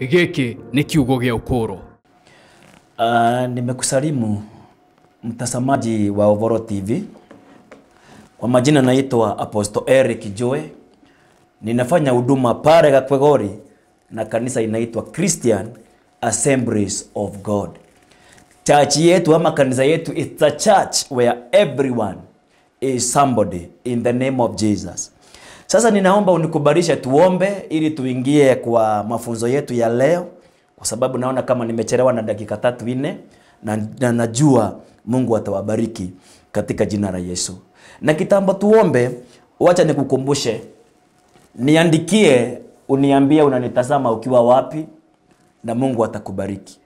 gĩkĩ ni kiugo gĩa Ukũrũ. Uh, ah, nimekusalimu mtazamaji wa Ovoro TV. Kwa majina naitwa Apostle Eric Joe, ninafanya huduma pale Gakwegori na kanisa inaitwa Christian Assemblies of God. Church yetu ama kanisa yetu, it's a church where everyone is somebody in the name of Jesus. Sasa ninaomba unikubarishe tuombe ili tuingie kwa mafunzo yetu ya leo, kwa sababu naona kama nimechelewa na dakika tatu nne, na, na najua Mungu atawabariki katika jina la Yesu. Na kitambo tuombe, wacha nikukumbushe, niandikie, uniambie unanitazama ukiwa wapi, na Mungu atakubariki.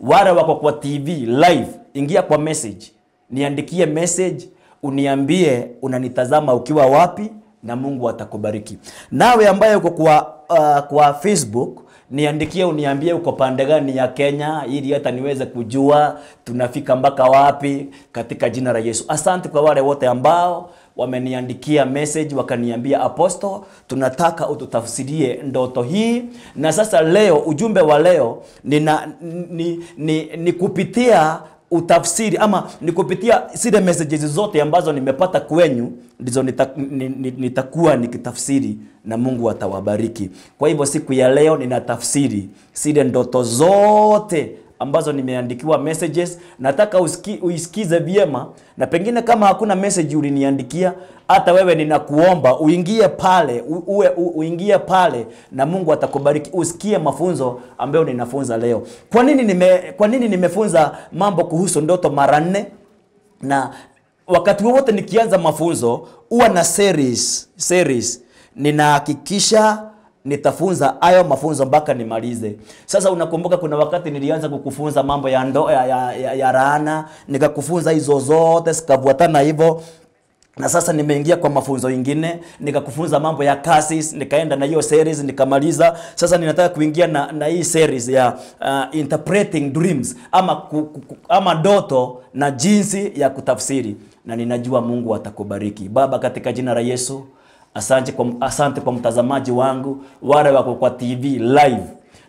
Wale wako kwa TV live, ingia kwa message, niandikie message, uniambie unanitazama ukiwa wapi na Mungu atakubariki. Nawe ambaye uko kwa, uh, kwa Facebook niandikie, uniambie uko pande gani ya Kenya, ili hata niweze kujua tunafika mpaka wapi katika jina la Yesu. Asante kwa wale wote ambao wameniandikia message wakaniambia, aposto tunataka ututafsirie ndoto hii. Na sasa leo, ujumbe wa leo nina, ni, ni, ni kupitia utafsiri ama ni kupitia zile messages zote ambazo nimepata kwenyu ndizo nitakuwa ni ni, nikitafsiri na Mungu atawabariki. Kwa hivyo siku ya leo ninatafsiri zile ndoto zote ambazo nimeandikiwa messages, nataka usiki, uisikize vyema, na pengine kama hakuna message uliniandikia, hata wewe ninakuomba uingie pale u, uwe, u, uingie pale na Mungu atakubariki, usikie mafunzo ambayo ninafunza leo. Kwa nini nime, kwa nini nimefunza mambo kuhusu ndoto mara nne na wakati wowote nikianza mafunzo huwa na series, series ninahakikisha nitafunza hayo mafunzo mpaka nimalize. Sasa unakumbuka kuna wakati nilianza kukufunza mambo ya ndo, ya, ya, ya, ya laana, nikakufunza hizo zote zikafuatana hivyo na sasa nimeingia kwa mafunzo ingine, nikakufunza mambo ya kasis nikaenda na hiyo series nikamaliza. Sasa ninataka kuingia na, na hii series ya uh, interpreting dreams ama, ku, ku, ama doto na jinsi ya kutafsiri, na ninajua Mungu atakubariki. Baba, katika jina la Yesu Asante kwa, asante kwa mtazamaji wangu, wale wako kwa TV live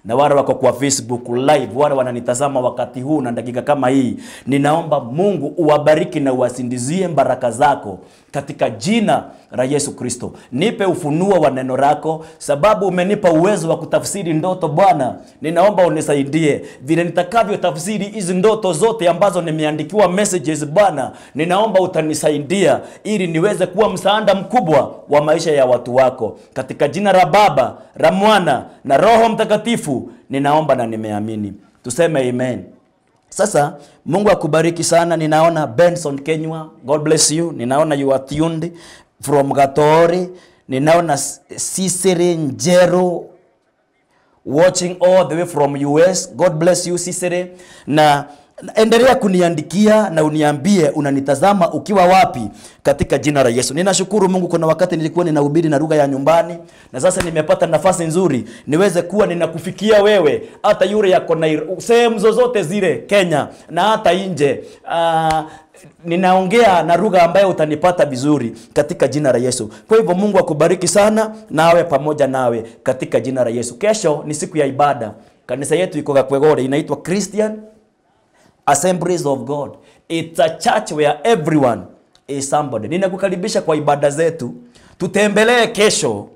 na wale wako kwa Facebook live, wale wananitazama wakati huu na dakika kama hii, ninaomba Mungu uwabariki na uwasindizie baraka zako katika jina la Yesu Kristo. Nipe ufunuo wa neno lako, sababu umenipa uwezo wa kutafsiri ndoto. Bwana, ninaomba unisaidie vile nitakavyo tafsiri hizi ndoto zote ambazo nimeandikiwa messages. Bwana, ninaomba utanisaidia ili niweze kuwa msaada mkubwa wa maisha ya watu wako, katika jina la Baba, la Mwana na Roho Mtakatifu ninaomba na nimeamini. Tuseme amen. Sasa Mungu akubariki sana. Ninaona Benson Kenywa, God bless you. Ninaona you are tuned from Gatore, ninaona Cicere Njero watching all the way from US. God bless you Cicere na endelea kuniandikia na uniambie unanitazama ukiwa wapi katika jina la Yesu. Ninashukuru Mungu, kuna wakati nilikuwa ninahubiri na lugha ya nyumbani na sasa nimepata nafasi nzuri niweze kuwa ninakufikia wewe, hata yule yako na sehemu zozote zile Kenya na hata nje. Uh, ninaongea na lugha ambayo utanipata vizuri katika jina la Yesu. Kwa hivyo Mungu akubariki sana na awe pamoja nawe katika jina la Yesu. Kesho ni siku ya ibada. Kanisa yetu iko Kakwegore, inaitwa Christian assemblies of God. It's a church where everyone is somebody. Ninakukaribisha kwa ibada zetu, tutembelee kesho,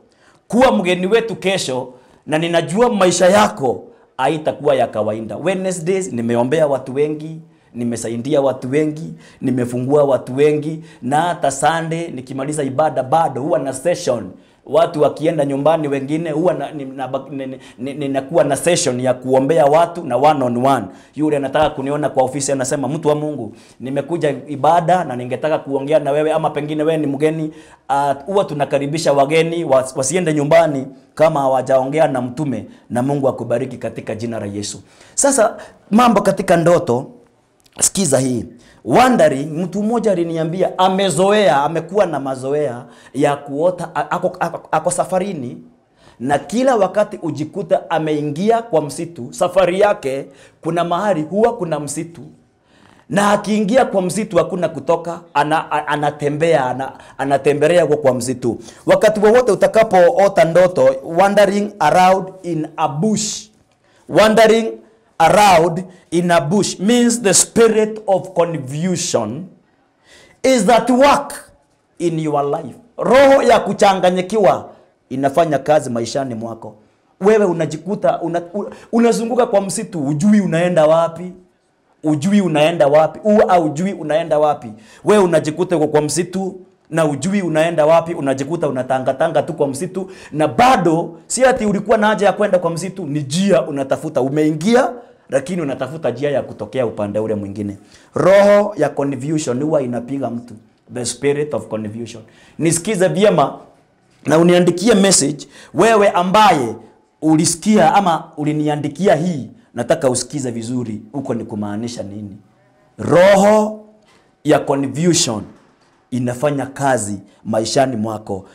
kuwa mgeni wetu kesho, na ninajua maisha yako haitakuwa ya kawaida. Wednesdays nimeombea watu wengi, nimesaidia watu wengi, nimefungua watu wengi, na hata Sunday nikimaliza ibada bado huwa na session watu wakienda nyumbani wengine huwa ninakuwa na, na, na, na, na session ya kuombea watu na one on one. Yule anataka kuniona kwa ofisi anasema, mtu wa Mungu, nimekuja ibada na ningetaka kuongea na wewe, ama pengine wewe ni mgeni. Ah, huwa uh, tunakaribisha wageni was, wasiende nyumbani kama hawajaongea na mtume, na Mungu akubariki katika jina la Yesu. Sasa mambo katika ndoto, sikiza hii wondering, mtu mmoja aliniambia amezoea, amekuwa na mazoea ya kuota, ako, ako, ako safarini na kila wakati ujikuta ameingia kwa msitu. Safari yake kuna mahali huwa kuna msitu, na akiingia kwa msitu hakuna kutoka, ana, anatembea ana, anatembelea huko kwa msitu. Wakati wowote utakapoota ndoto wandering around in a bush, wandering around in a bush means the spirit of confusion is that work in your life. Roho ya kuchanganyikiwa inafanya kazi maishani mwako. Wewe unajikuta una, unazunguka kwa msitu, ujui unaenda wapi, ujui unaenda wapi, huwa ujui unaenda wapi. Wewe unajikuta uko kwa msitu na ujui unaenda wapi, unajikuta unatangatanga tu kwa msitu, na bado si ati ulikuwa na haja ya kwenda kwa msitu, ni jia unatafuta, umeingia lakini unatafuta njia ya kutokea upande ule mwingine. Roho ya confusion huwa inapiga mtu, the spirit of confusion. Nisikize vyema na uniandikie message wewe ambaye ulisikia ama uliniandikia hii, nataka usikize vizuri, huko ni kumaanisha nini. Roho ya confusion inafanya kazi maishani mwako.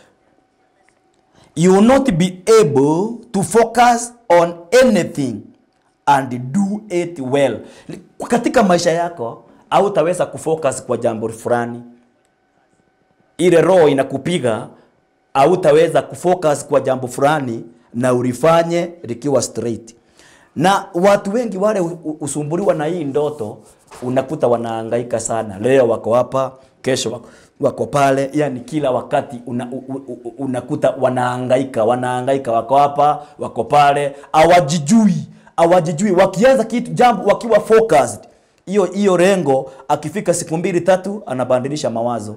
You will not be able to focus on anything and do it well. Katika maisha yako hautaweza kufocus kwa jambo fulani, ile roho inakupiga, hautaweza kufocus kwa jambo fulani na ulifanye likiwa straight. Na watu wengi wale usumbuliwa na hii ndoto, unakuta wanaangaika sana, leo wako hapa, kesho wako, wako pale, yani kila wakati una, unakuta wanaangaika wanaangaika wako hapa, wako pale, hawajijui hawajijui, wakianza kitu jambo wakiwa focused hiyo hiyo rengo, akifika siku mbili tatu anabadilisha mawazo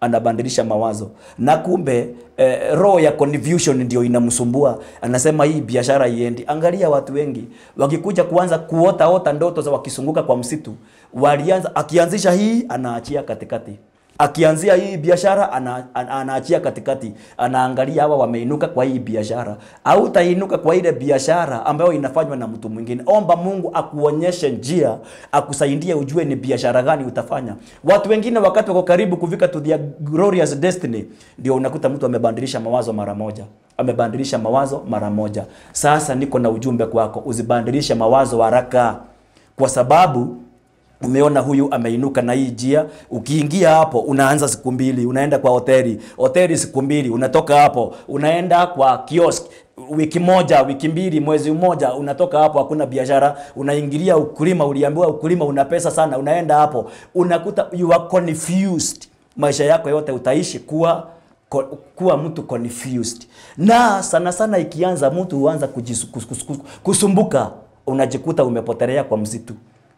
anabadilisha mawazo na kumbe eh, roho ya confusion ndio inamsumbua. Anasema hii biashara iendi. Angalia watu wengi wakikuja kuanza kuota ota ndoto za wakisunguka kwa msitu, walianza akianzisha hii anaachia katikati akianzia hii biashara ana, ana, anaachia katikati, anaangalia hawa wameinuka kwa hii biashara. tainuka kwa ile biashara ambayo inafanywa na mtu mwingine. Omba Mungu akuonyeshe njia, akusaidie ujue ni biashara gani utafanya. Watu wengine wakati wako karibu kufika to their glorious destiny, ndio unakuta mtu amebadilisha mawazo mara moja amebadilisha mawazo mara moja. Sasa niko na ujumbe kwako, usibadilishe mawazo haraka, kwa sababu umeona huyu ameinuka na hii njia. Ukiingia hapo unaanza siku mbili, unaenda kwa hoteli, hoteli siku mbili, unatoka hapo unaenda kwa kiosk wiki moja, wiki mbili, mwezi mmoja, unatoka hapo, hakuna biashara, unaingilia ukulima. Uliambiwa ukulima una pesa sana, unaenda hapo, unakuta you are confused. Maisha yako yote utaishi kuwa kuwa mtu confused, na sana sana ikianza mtu huanza kusumbuka, unajikuta umepotelea kwa msitu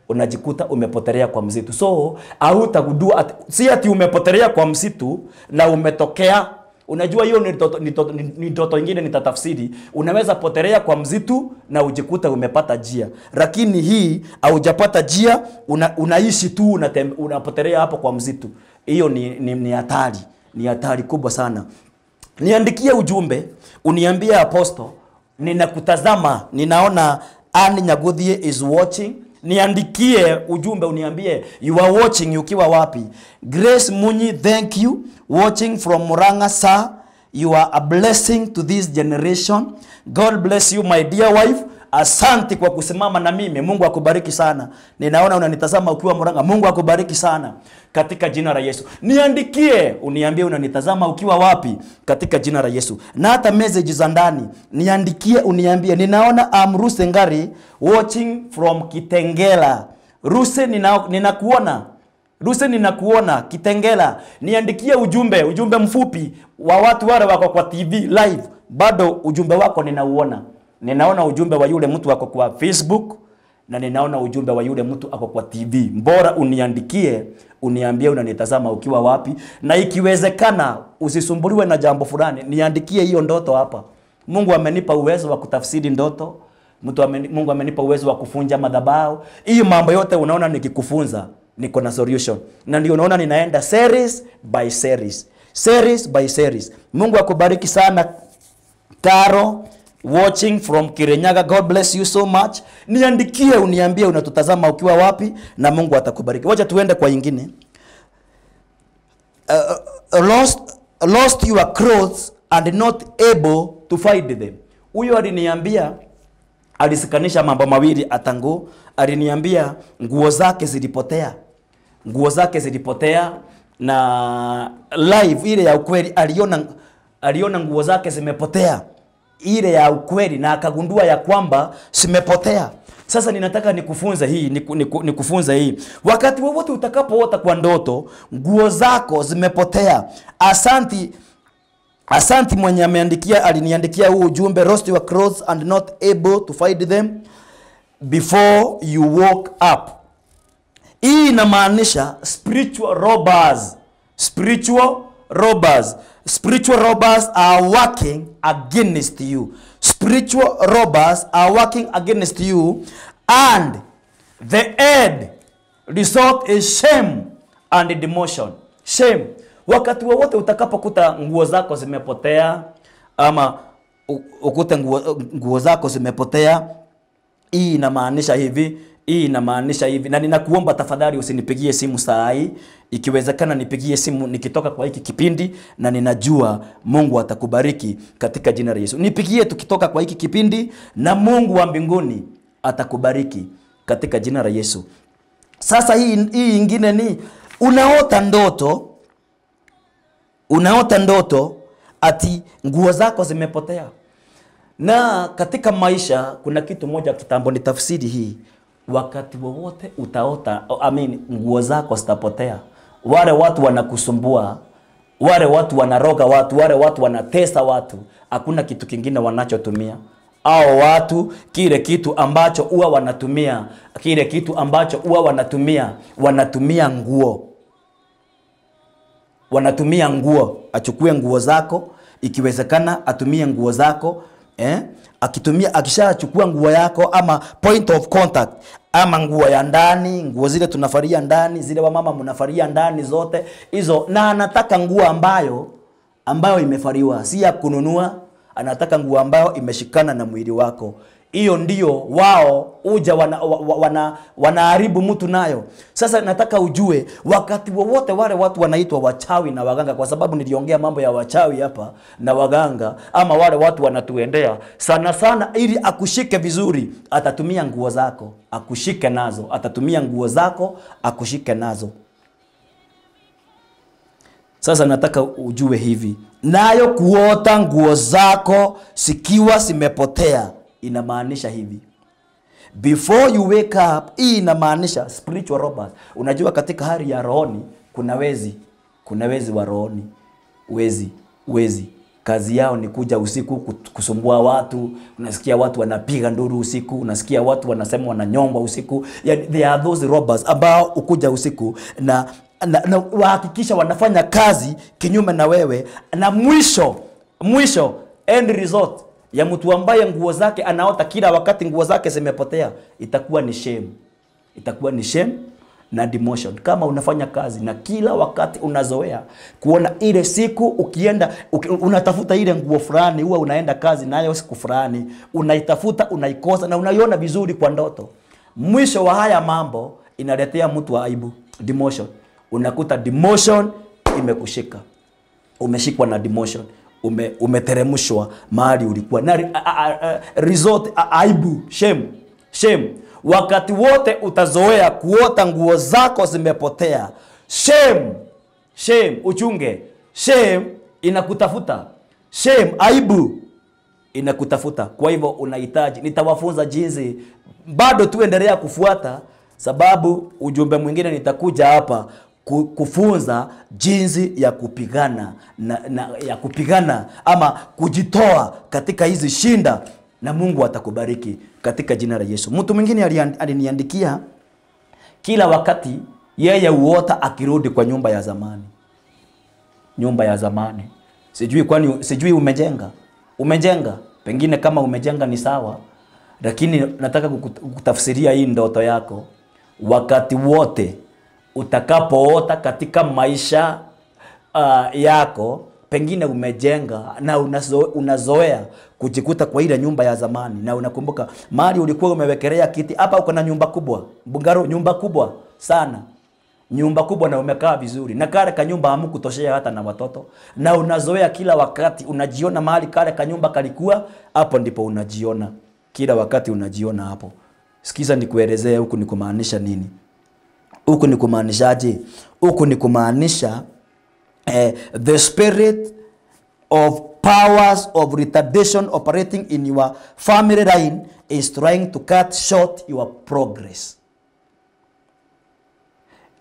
unajikuta umepotelea kwa msitu. So hautagundua ati, si ati umepotelea kwa msitu na umetokea Unajua hiyo ni ndoto, ni ndoto ingine nitatafsiri. Unaweza potelea kwa msitu na ujikuta umepata jia, lakini hii haujapata jia, una, unaishi tu unapotelea hapo kwa msitu. Hiyo ni hatari, ni, hatari kubwa sana. Niandikie ujumbe uniambie, Aposto, ninakutazama, ninaona Anne Nyaguthie is watching niandikie ujumbe uniambie you are watching ukiwa wapi grace munyi thank you watching from muranga sa you are a blessing to this generation god bless you my dear wife Asanti kwa kusimama na mimi. Mungu akubariki sana. Ninaona unanitazama ukiwa Murang'a. Mungu akubariki sana katika jina la Yesu. Niandikie uniambie unanitazama ukiwa wapi katika jina la Yesu. Na hata message za ndani niandikie uniambie. Ninaona Amru Ngari watching from Kitengela. Ruse nina, ninakuona. Ruse ninakuona Kitengela. Niandikie ujumbe, ujumbe mfupi wa watu wale wako kwa TV live. Bado ujumbe wako ninauona ninaona ujumbe wa yule mtu ako kwa Facebook na ninaona ujumbe wa yule mtu ako kwa TV. Mbora uniandikie, uniambie unanitazama ukiwa wapi, na ikiwezekana usisumbuliwe na jambo fulani, niandikie hiyo ndoto hapa. Mungu amenipa uwezo wa kutafsiri ndoto mtu ameni, Mungu amenipa uwezo wa kufunja madhabahu. Hii mambo yote unaona nikikufunza, niko na solution, na ndio unaona ninaenda series by series, series by series. Mungu akubariki sana taro watching from Kirenyaga. God bless you so much. Niandikie uniambie unatutazama ukiwa wapi, na Mungu atakubariki. Wacha tuende kwa ingine. Uh, uh, uh lost, lost your clothes and not able to find them. Huyo aliniambia alisikanisha mambo mawili atangu. Aliniambia nguo zake zilipotea, nguo zake zilipotea, na live ile ya ukweli aliona aliona nguo zake zimepotea ile ya ukweli na akagundua ya kwamba simepotea. Sasa ninataka nikufunze hii, niku, niku, nikufunze hii. Wakati wowote utakapoota kwa ndoto nguo zako zimepotea, asanti asanti mwenye ameandikia aliniandikia huu ujumbe lost your clothes and not able to find them before you woke up. Hii inamaanisha spiritual robbers, spiritual robbers spiritual robbers are working against you. Spiritual robbers are working against you, and the end result is shame and demotion. Shame. Wakati wowote utakapokuta nguo zako zimepotea ama ukute nguo, nguo zako zimepotea, hii inamaanisha hivi hii inamaanisha hivi, na ninakuomba tafadhali usinipigie simu saa hii, ikiwezekana nipigie simu nikitoka kwa hiki kipindi, na ninajua Mungu atakubariki katika jina la Yesu. Nipigie tukitoka kwa hiki kipindi, na Mungu wa mbinguni atakubariki katika jina la Yesu. Sasa hii, hii ingine ni unaota ndoto, unaota ndoto ati nguo zako zimepotea. Na katika maisha kuna kitu moja kitambo, ni tafsiri hii wakati wowote utaota, I mean, nguo zako zitapotea. Wale watu wanakusumbua, wale watu wanaroga watu, wale watu wanatesa watu, hakuna kitu kingine wanachotumia au watu, kile kitu ambacho huwa wanatumia, kile kitu ambacho huwa wanatumia, wanatumia nguo, wanatumia nguo. Achukue nguo zako, ikiwezekana atumie nguo zako eh? akitumia akishachukua nguo yako ama point of contact ama nguo ya ndani, nguo zile tunafaria ndani, zile wamama mnafaria ndani zote hizo, na anataka nguo ambayo ambayo imefariwa, si ya kununua. Anataka nguo ambayo imeshikana na mwili wako hiyo ndio wao uja wanaharibu wana, wana, wana mtu nayo. Sasa nataka ujue, wakati wowote wale watu wanaitwa wachawi na waganga, kwa sababu niliongea mambo ya wachawi hapa na waganga, ama wale watu wanatuendea sana sana, ili akushike vizuri, atatumia nguo zako akushike nazo, atatumia nguo zako akushike nazo. Sasa nataka ujue hivi, nayo kuota nguo zako zikiwa zimepotea si inamaanisha hivi before you wake up, hii inamaanisha spiritual robbers. Unajua katika hali ya rohoni kuna wezi, kuna wezi wa rohoni, wezi wezi kazi yao ni kuja usiku kusumbua watu. Unasikia watu wanapiga nduru usiku, unasikia watu wanasema wananyomba usiku. Yani, they are those robbers ambao ukuja usiku na, na, na wahakikisha wanafanya kazi kinyume na wewe, na mwisho mwisho end result ya mtu ambaye nguo zake anaota kila wakati nguo zake zimepotea, itakuwa ni shame, itakuwa ni shame na demotion. Kama unafanya kazi na kila wakati unazoea kuona ile siku ukienda uki, unatafuta ile nguo fulani, huwa unaenda kazi nayo siku fulani, unaitafuta unaikosa, na unaiona vizuri kwa ndoto. Mwisho wa haya mambo inaletea mtu aibu, demotion. Unakuta demotion imekushika, umeshikwa na demotion ume, umeteremshwa mahali ulikuwa na resort aibu shame shame. Wakati wote utazoea kuota nguo zako zimepotea. Shame shame, uchunge. Shame inakutafuta. Shame, aibu inakutafuta. Kwa hivyo unahitaji, nitawafunza jinsi, bado tuendelea kufuata sababu ujumbe mwingine nitakuja hapa kufunza jinsi ya kupigana na, na, ya kupigana ama kujitoa katika hizi shinda, na Mungu atakubariki katika jina la Yesu. Mtu mwingine aliniandikia kila wakati yeye uota akirudi kwa nyumba ya zamani, nyumba ya zamani. Sijui kwani, sijui umejenga, umejenga pengine, kama umejenga ni sawa, lakini nataka kutafsiria hii ndoto yako wakati wote utakapoota katika maisha uh, yako pengine umejenga na unazo, unazoea kujikuta kwa ile nyumba ya zamani, na unakumbuka mali ulikuwa umewekelea kiti hapa, uko na nyumba kubwa Bungaro, nyumba kubwa sana nyumba kubwa na umekaa vizuri na kale kanyumba hamkutoshea hata na watoto, na unazoea kila wakati, unajiona mahali kale kanyumba kalikuwa. Hapo ndipo unajiona kila wakati, unajiona hapo. Sikiza nikuelezee huku nikumaanisha nini. Huku ni kumaanishaje? Huku ni kumaanisha eh, the spirit of powers of retardation operating in your family line is trying to cut short your progress.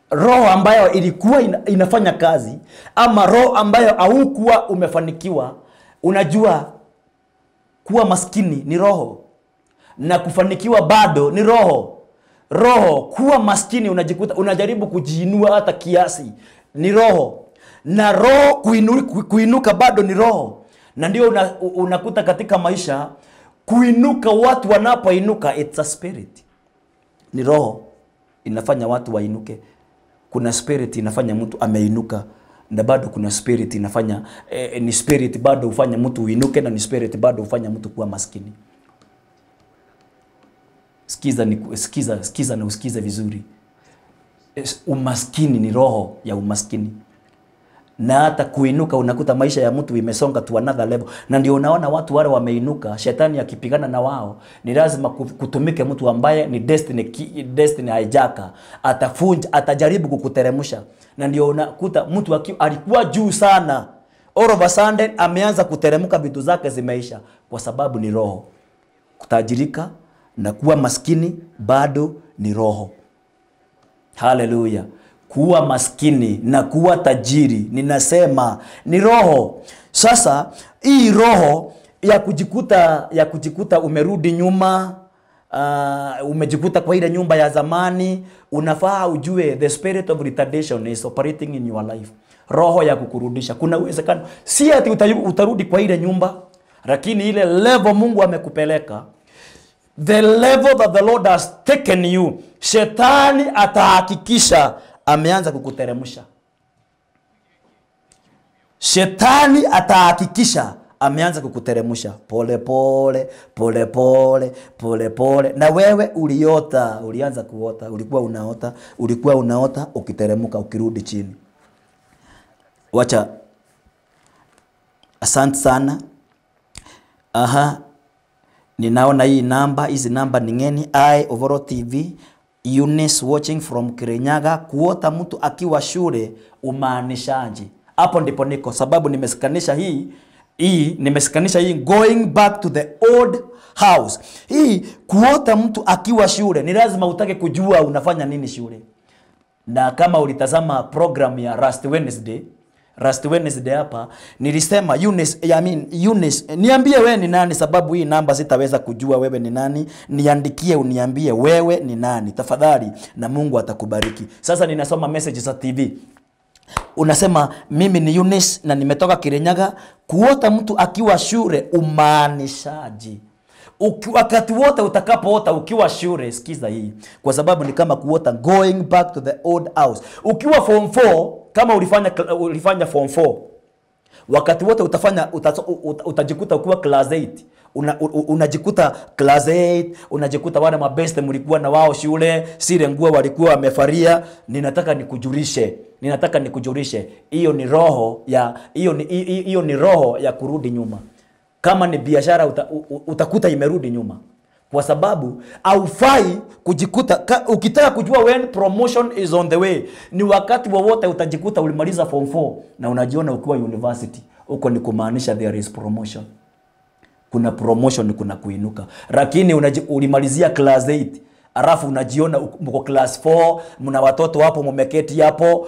Roho ambayo ilikuwa inafanya kazi ama roho ambayo haukuwa umefanikiwa. Unajua kuwa maskini ni roho na kufanikiwa bado ni roho roho kuwa maskini unajikuta unajaribu kujiinua hata kiasi ni roho na roho kuinu, kuinuka bado ni roho na ndio una, unakuta katika maisha kuinuka watu wanapoinuka it's a spirit ni roho inafanya watu wainuke kuna spirit inafanya mtu ameinuka na bado kuna spirit inafanya eh, ni spirit bado hufanya mtu uinuke na ni spirit bado hufanya mtu kuwa maskini Sikiza, ni, sikiza, sikiza na usikize vizuri. Umaskini ni roho ya umaskini, na hata kuinuka unakuta maisha ya mtu imesonga to another level, na ndio unaona watu wale wameinuka, shetani akipigana na wao ni lazima kutumike mtu ambaye ni destiny, destiny hijacker, atafunja atajaribu kukuteremsha, na ndio unakuta mtu alikuwa juu sana, all of a sudden ameanza kuteremka, vitu zake zimeisha, kwa sababu ni roho kutajirika na kuwa maskini bado ni roho. Haleluya! Kuwa maskini na kuwa tajiri, ninasema ni roho. Sasa hii roho ya kujikuta ya kujikuta umerudi nyuma uh, umejikuta kwa ile nyumba ya zamani, unafaa ujue the spirit of retardation is operating in your life. Roho ya kukurudisha, kuna uwezekano si ati utarudi kwa ile nyumba, lakini ile level Mungu amekupeleka the level that the Lord has taken you, shetani atahakikisha ameanza kukuteremsha. Shetani atahakikisha ameanza kukuteremsha polepole polepole polepole pole. Na wewe uliota, ulianza kuota, ulikuwa unaota, ulikuwa unaota, ukiteremka, ukirudi chini. Wacha. Asante sana. Aha, Ninaona hii namba, hizi namba ni ngeni. I Ovoro TV, Eunice watching from Kirinyaga. Kuota mtu akiwa shule umaanishaje? Hapo ndipo niko sababu nimesikanisha hii hii nimesikanisha hii going back to the old house. Hii kuota mtu akiwa shule ni lazima utake kujua unafanya nini shule, na kama ulitazama program ya Last Wednesday last Wednesday hapa nilisema Eunice, I mean, Eunice, niambie wewe ni nani, sababu hii namba sitaweza kujua wewe ni nani. Niandikie uniambie wewe ni nani tafadhali, na Mungu atakubariki. Sasa ninasoma message za TV unasema mimi ni Eunice na nimetoka Kirinyaga. Kuota mtu akiwa shule umaanishaji? wakati wote utakapoota ukiwa shule, sikiza hii, kwa sababu ni kama kuota going back to the old house. Ukiwa form 4 kama ulifanya, ulifanya form 4 wakati wote utafanya uta, uta, utajikuta ukiwa class 8 una, unajikuta una class 8 unajikuta wale mabeste mlikuwa na wao shule, sile nguo walikuwa wamefaria. Ninataka nikujulishe, ninataka nikujulishe, hiyo ni roho ya hiyo ni, hiyo ni roho ya kurudi nyuma. Kama ni biashara uta, utakuta imerudi nyuma kwa sababu haufai kujikuta ka, ukitaka kujua when promotion is on the way ni wakati wowote wa utajikuta ulimaliza form 4 na unajiona ukiwa university huko ni kumaanisha there is promotion kuna promotion kuna kuinuka lakini ulimalizia class 8 alafu unajiona mko class 4 mna watoto hapo mumeketi hapo uh,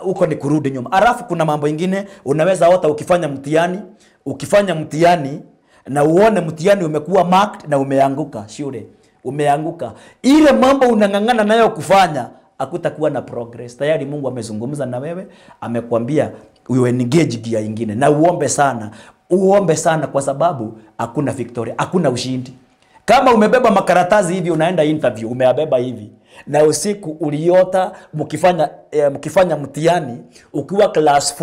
huko uh, ni kurudi nyuma alafu kuna mambo ingine unaweza hata ukifanya mtihani ukifanya mtihani na uone mtihani umekuwa marked na umeanguka shule, umeanguka. Ile mambo unang'ang'ana nayo kufanya akutakuwa na progress. Tayari Mungu amezungumza na wewe, amekwambia uwe engage gia ingine, na uombe sana, uombe sana, kwa sababu hakuna victory, hakuna ushindi. Kama umebeba makaratasi hivi unaenda interview, umeabeba hivi na usiku uliota mkifanya eh, mkifanya mtihani ukiwa class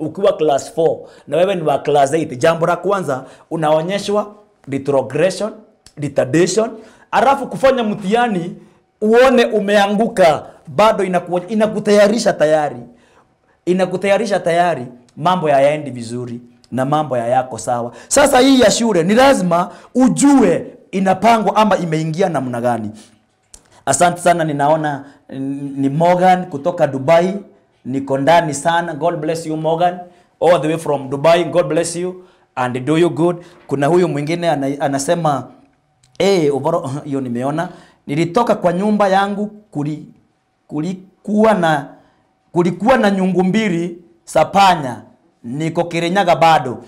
ukiwa class 4 na wewe ni wa class 8, jambo la kwanza unaonyeshwa retrogression, retardation, alafu kufanya mtihani uone umeanguka, bado inakuwa inakutayarisha tayari, inakutayarisha tayari, mambo hayaendi vizuri na mambo ya yako sawa. Sasa hii ya shule ni lazima ujue inapangwa ama imeingia namna gani. Asante sana, ninaona ni Morgan kutoka Dubai niko ndani sana. God bless you Morgan, all the way from Dubai. God bless you and do you good. Kuna huyu mwingine anasema eh, ubora hiyo nimeona. Nilitoka kwa nyumba yangu kuli, kulikuwa na kulikuwa na nyungu mbili sapanya niko Kirinyaga bado.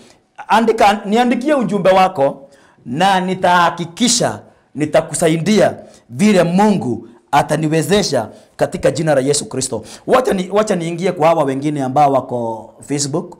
Andika, niandikie ujumbe wako na nitahakikisha nitakusaidia vile Mungu ataniwezesha katika jina la Yesu Kristo. Wacha ni, wacha niingie kwa hawa wengine ambao wako Facebook.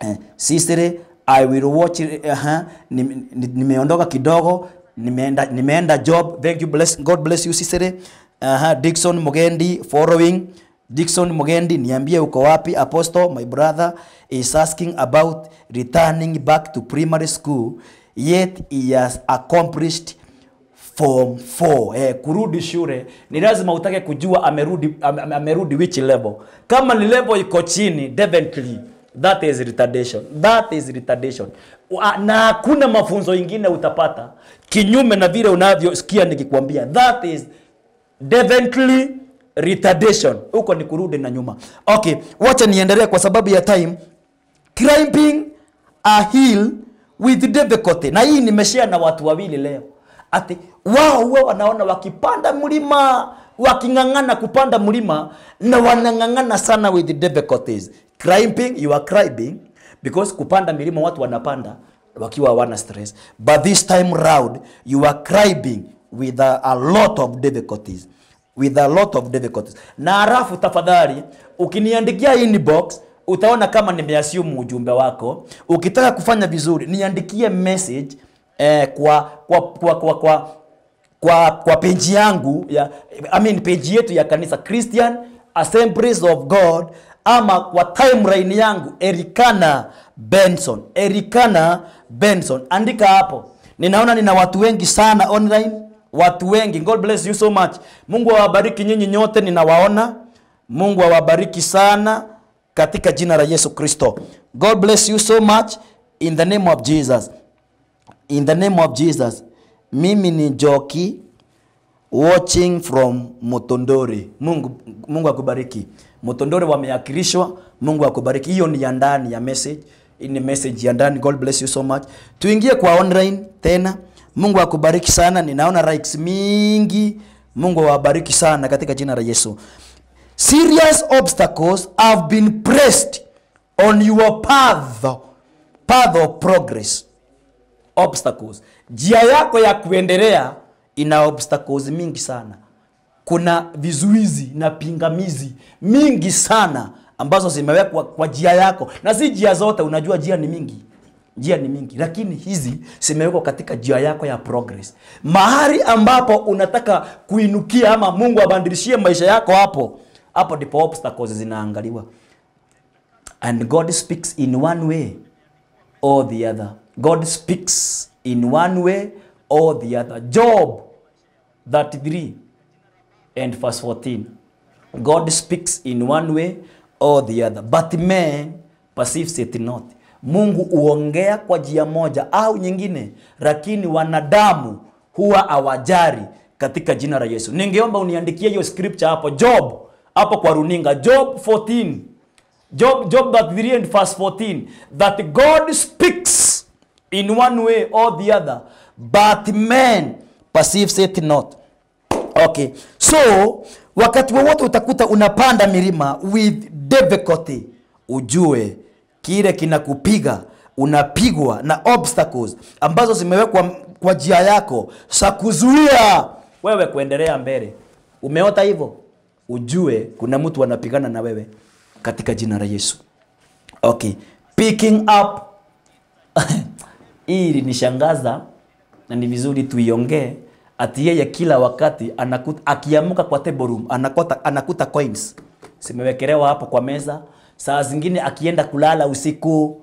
Eh, sister, I will watch uh eh, -huh. Eh, nimeondoka ni, ni kidogo nimeenda nimeenda job. Thank you bless God bless you sister. Uh eh, -huh. Dickson Mugendi following Dickson Mugendi, niambie uko wapi? Apostle my brother is asking about returning back to primary school yet he has accomplished form 4 eh, kurudi shule ni lazima utake kujua amerudi, am, amerudi which level. Kama ni level iko chini definitely that is retardation, that is retardation. Na hakuna mafunzo ingine utapata kinyume na vile unavyosikia nikikwambia, that is definitely retardation. Huko ni kurudi na nyuma. Okay, wacha niendelee kwa sababu ya time. Climbing a hill with difficulty, na hii nimeshare na watu wawili leo ati wao huwa wanaona wakipanda mlima waking'ang'ana kupanda mlima na wanang'ang'ana sana with the difficulties climbing you are climbing because kupanda milima watu wanapanda wakiwa wana stress but this time round you are climbing with a, a lot of difficulties with a lot of difficulties na arafu tafadhali ukiniandikia inbox utaona kama nimeasiumu ujumbe wako ukitaka kufanya vizuri niandikie message eh, kwa, kwa, kwa, kwa, kwa, kwa, kwa peji yangu ya, I mean peji yetu ya kanisa Christian Assemblies of God ama kwa timeline yangu Erikana Benson, Erikana Benson, andika hapo. Ninaona nina watu wengi sana online, watu wengi. God bless you so much. Mungu awabariki nyinyi nyote, ninawaona. Mungu awabariki sana katika jina la Yesu Kristo. God bless you so much in the name of Jesus in the name of Jesus, mimi ni Joki watching from Motondori. Mungu, Mungu akubariki. Motondori wameakirishwa. Mungu akubariki. Hiyo ni ya ndani ya message, ni message ya ndani. God bless you so much. Tuingie kwa online tena. Mungu akubariki sana. Ninaona likes mingi. Mungu awabariki sana katika jina la Yesu. Serious obstacles have been pressed on your path, path of progress obstacles. Njia yako ya kuendelea ina obstacles mingi sana. Kuna vizuizi na pingamizi mingi sana ambazo zimewekwa kwa njia yako, na si njia zote. Unajua njia ni mingi, njia ni mingi, lakini hizi zimewekwa katika njia yako ya progress, mahali ambapo unataka kuinukia ama Mungu abadilishie maisha yako. Hapo hapo ndipo obstacles zinaangaliwa, and God speaks in one way or the other. God speaks in one way or the other. Job 33 and verse 14. God speaks in one way or the other, but man perceives it not. Mungu uongea kwa jia moja au nyingine, lakini wanadamu huwa awajari katika jina la Yesu. Ningeomba uniandikie hiyo scripture hapo Job, hapo kwa runinga, Job 14 Job, Job 33 and verse 14 that God speaks in one way or the other. But men perceives it not. Okay. So wakati wowote utakuta unapanda milima with difficulty, ujue kile kinakupiga unapigwa na obstacles ambazo zimewekwa kwa njia yako za kuzuia wewe kuendelea mbele. Umeota hivyo, ujue kuna mtu anapigana na wewe katika jina la Yesu. Okay, picking up Hii ilinishangaza na ni vizuri tuiongee. Ati yeye kila wakati anakuta, akiamuka kwa table room anakuta, anakuta coins zimewekelewa hapo kwa meza. Saa zingine akienda kulala usiku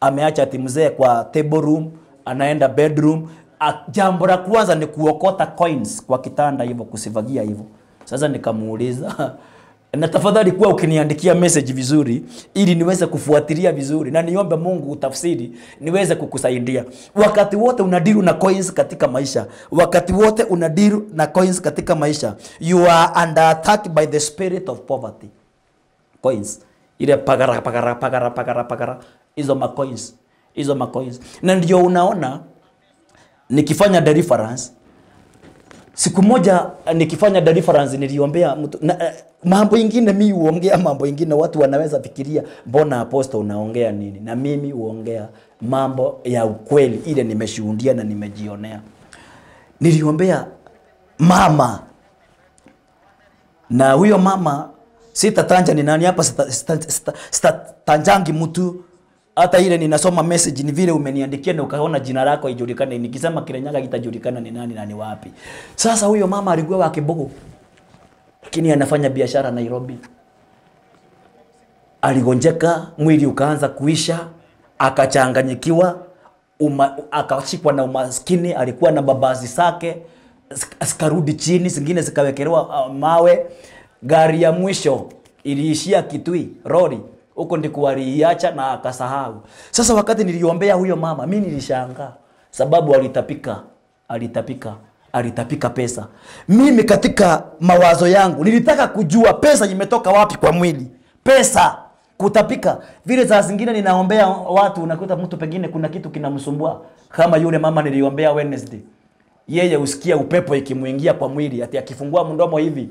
ameacha ati mzee kwa table room, anaenda bedroom. Jambo la kwanza ni kuokota coins kwa kitanda hivyo, kusivagia hivyo. Sasa nikamuuliza na tafadhali kuwa ukiniandikia message vizuri ili niweze kufuatilia vizuri na niombe Mungu utafsiri niweze kukusaidia. Wakati wote unadiru na coins katika maisha, wakati wote unadiru na coins katika maisha, you are under attack by the spirit of poverty. Coins ile pagara pagara pagara pagara pagara, hizo macoins hizo macoins, na ndio unaona nikifanya deliverance siku moja eh, nikifanya deliverance niliombea mtu na, uh, mambo ingine mi uongea mambo ingine watu wanaweza fikiria mbona aposto unaongea nini na mimi uongea mambo ya ukweli ile nimeshuhudia na nimejionea niliombea mama na huyo mama ni nani hapa sitatanjangi sita, sita, sita, sita mtu hata ile ninasoma message ni vile umeniandikia na ukaona jina lako haijulikani, nikisema Kirinyaga kitajulikana ni nani na ni wapi. Sasa huyo mama alikuwa wa Kibogo, lakini anafanya biashara Nairobi. Aligonjeka, mwili ukaanza kuisha, akachanganyikiwa, akashikwa na umaskini. Alikuwa na babazi zake zikarudi chini, zingine zikawekelewa uh, mawe. Gari ya mwisho iliishia Kitui, lori huko ndiko aliiacha na akasahau. Sasa wakati niliombea huyo mama, mimi nilishangaa sababu alitapika, alitapika alitapika pesa. Mimi katika mawazo yangu nilitaka kujua pesa imetoka wapi kwa mwili, pesa kutapika vile. Saa zingine ninaombea watu, unakuta mtu pengine kuna kitu kinamsumbua, kama yule mama niliombea Wednesday yeye usikia upepo ikimuingia kwa mwili, ati akifungua mdomo hivi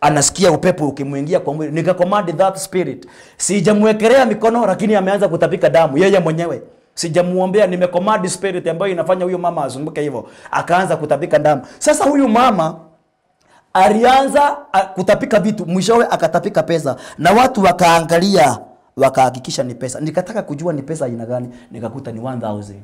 anasikia upepo ukimuingia kwa mwili. nika command that spirit, sijamwekelea mikono, lakini ameanza kutapika damu yeye mwenyewe sijamuombea, nime command spirit ambayo inafanya huyu mama azumbuke hivyo, akaanza kutapika damu. Sasa huyu mama alianza kutapika vitu, mwishowe akatapika pesa, na watu wakaangalia, wakahakikisha ni pesa. Nikataka kujua ni pesa aina gani, nikakuta ni 1000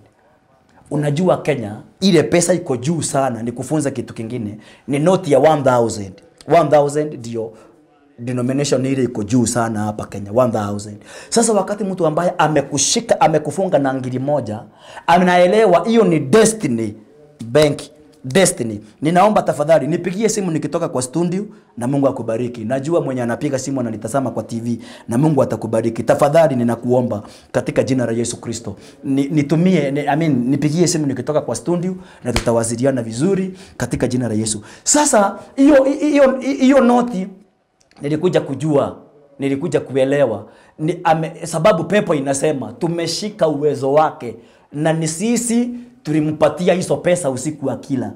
Unajua Kenya ile pesa iko juu sana. Ni kufunza kitu kingine, ni noti ya 1000 1000 ndio denomination ile iko juu sana hapa Kenya 1000. Sasa wakati mtu ambaye amekushika amekufunga na ngiri moja, anaelewa hiyo ni destiny bank Destiny, ninaomba tafadhali nipigie simu nikitoka kwa studio, na Mungu akubariki. Najua mwenye anapiga simu ananitazama kwa TV, na Mungu atakubariki. Tafadhali ninakuomba katika jina la Yesu Kristo, nitumie ni, I mean, nipigie simu nikitoka kwa studio, na tutawasiliana vizuri katika jina la Yesu. Sasa hiyo hiyo hiyo noti nilikuja kujua nilikuja kuelewa ni, ame, sababu pepo inasema tumeshika uwezo wake na ni sisi tulimpatia hizo pesa usiku wa kila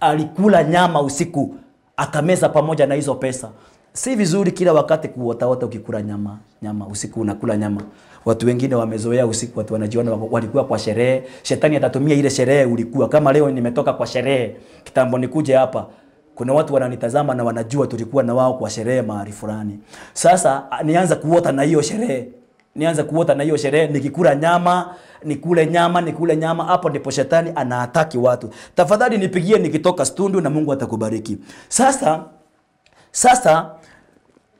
Alikula nyama usiku akameza pamoja na hizo pesa. Si vizuri kila wakati kuotaota ukikula nyama nyama usiku, unakula nyama. Watu wengine wamezoea usiku, watu wanajiona walikuwa kwa sherehe. Shetani atatumia ile sherehe ulikuwa. Kama leo nimetoka kwa sherehe, kitambo nikuje hapa, kuna watu wananitazama na wanajua tulikuwa na wao kwa sherehe mahali fulani. Sasa nianza kuota na hiyo sherehe nianze kuota na hiyo sherehe, nikikula nyama nikule nyama nikule nyama. Hapo ndipo shetani anaataki watu. Tafadhali nipigie nikitoka studio na Mungu atakubariki. Sasa sasa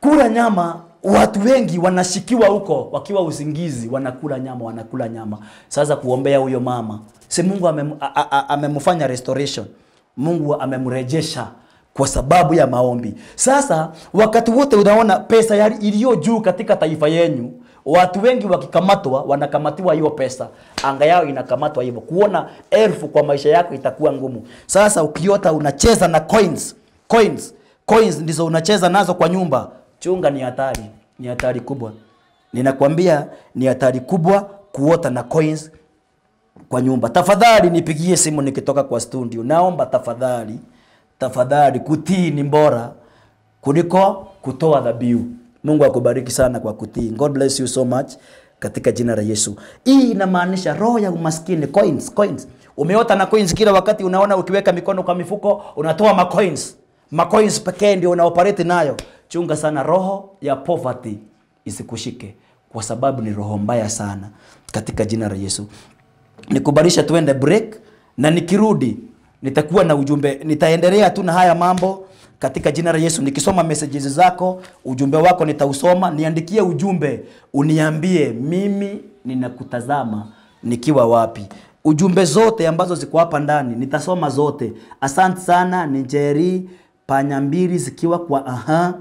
kula nyama watu wengi wanashikiwa huko wakiwa usingizi, wanakula nyama, wanakula nyama. Sasa kuombea huyo mama, si Mungu amem, amemfanya restoration, Mungu amemrejesha kwa sababu ya maombi. Sasa wakati wote unaona pesa juu katika taifa yenyu Watu wengi wakikamatwa wanakamatiwa hiyo pesa, anga yao inakamatwa hivyo. Kuona elfu kwa maisha yako itakuwa ngumu. Sasa ukiota unacheza na coins, coins, coins ndizo unacheza nazo kwa nyumba, chunga, ni hatari, ni hatari kubwa. Ninakwambia ni hatari kubwa kuota na coins kwa nyumba. Tafadhali nipigie simu nikitoka kwa studio, naomba tafadhali, tafadhali, kutii ni bora kuliko kutoa dhabihu. Mungu akubariki sana kwa kutii. God bless you so much katika jina la Yesu. Hii inamaanisha roho ya umaskini, coins, coins. Umeota na coins kila wakati, unaona ukiweka mikono kwa mifuko unatoa Ma coins pekee ndio unaoperate nayo. Chunga sana, roho ya poverty isikushike, kwa sababu ni roho mbaya sana, katika jina la Yesu. Nikubarisha tuende break, na nikirudi nitakuwa na ujumbe, nitaendelea tu na haya mambo katika jina la Yesu. Nikisoma messages zako, ujumbe wako nitausoma. Niandikie ujumbe, uniambie mimi ninakutazama nikiwa wapi. Ujumbe zote ambazo ziko hapa ndani nitasoma zote. Asante sana Nijeri Panyambiri zikiwa kwa aha,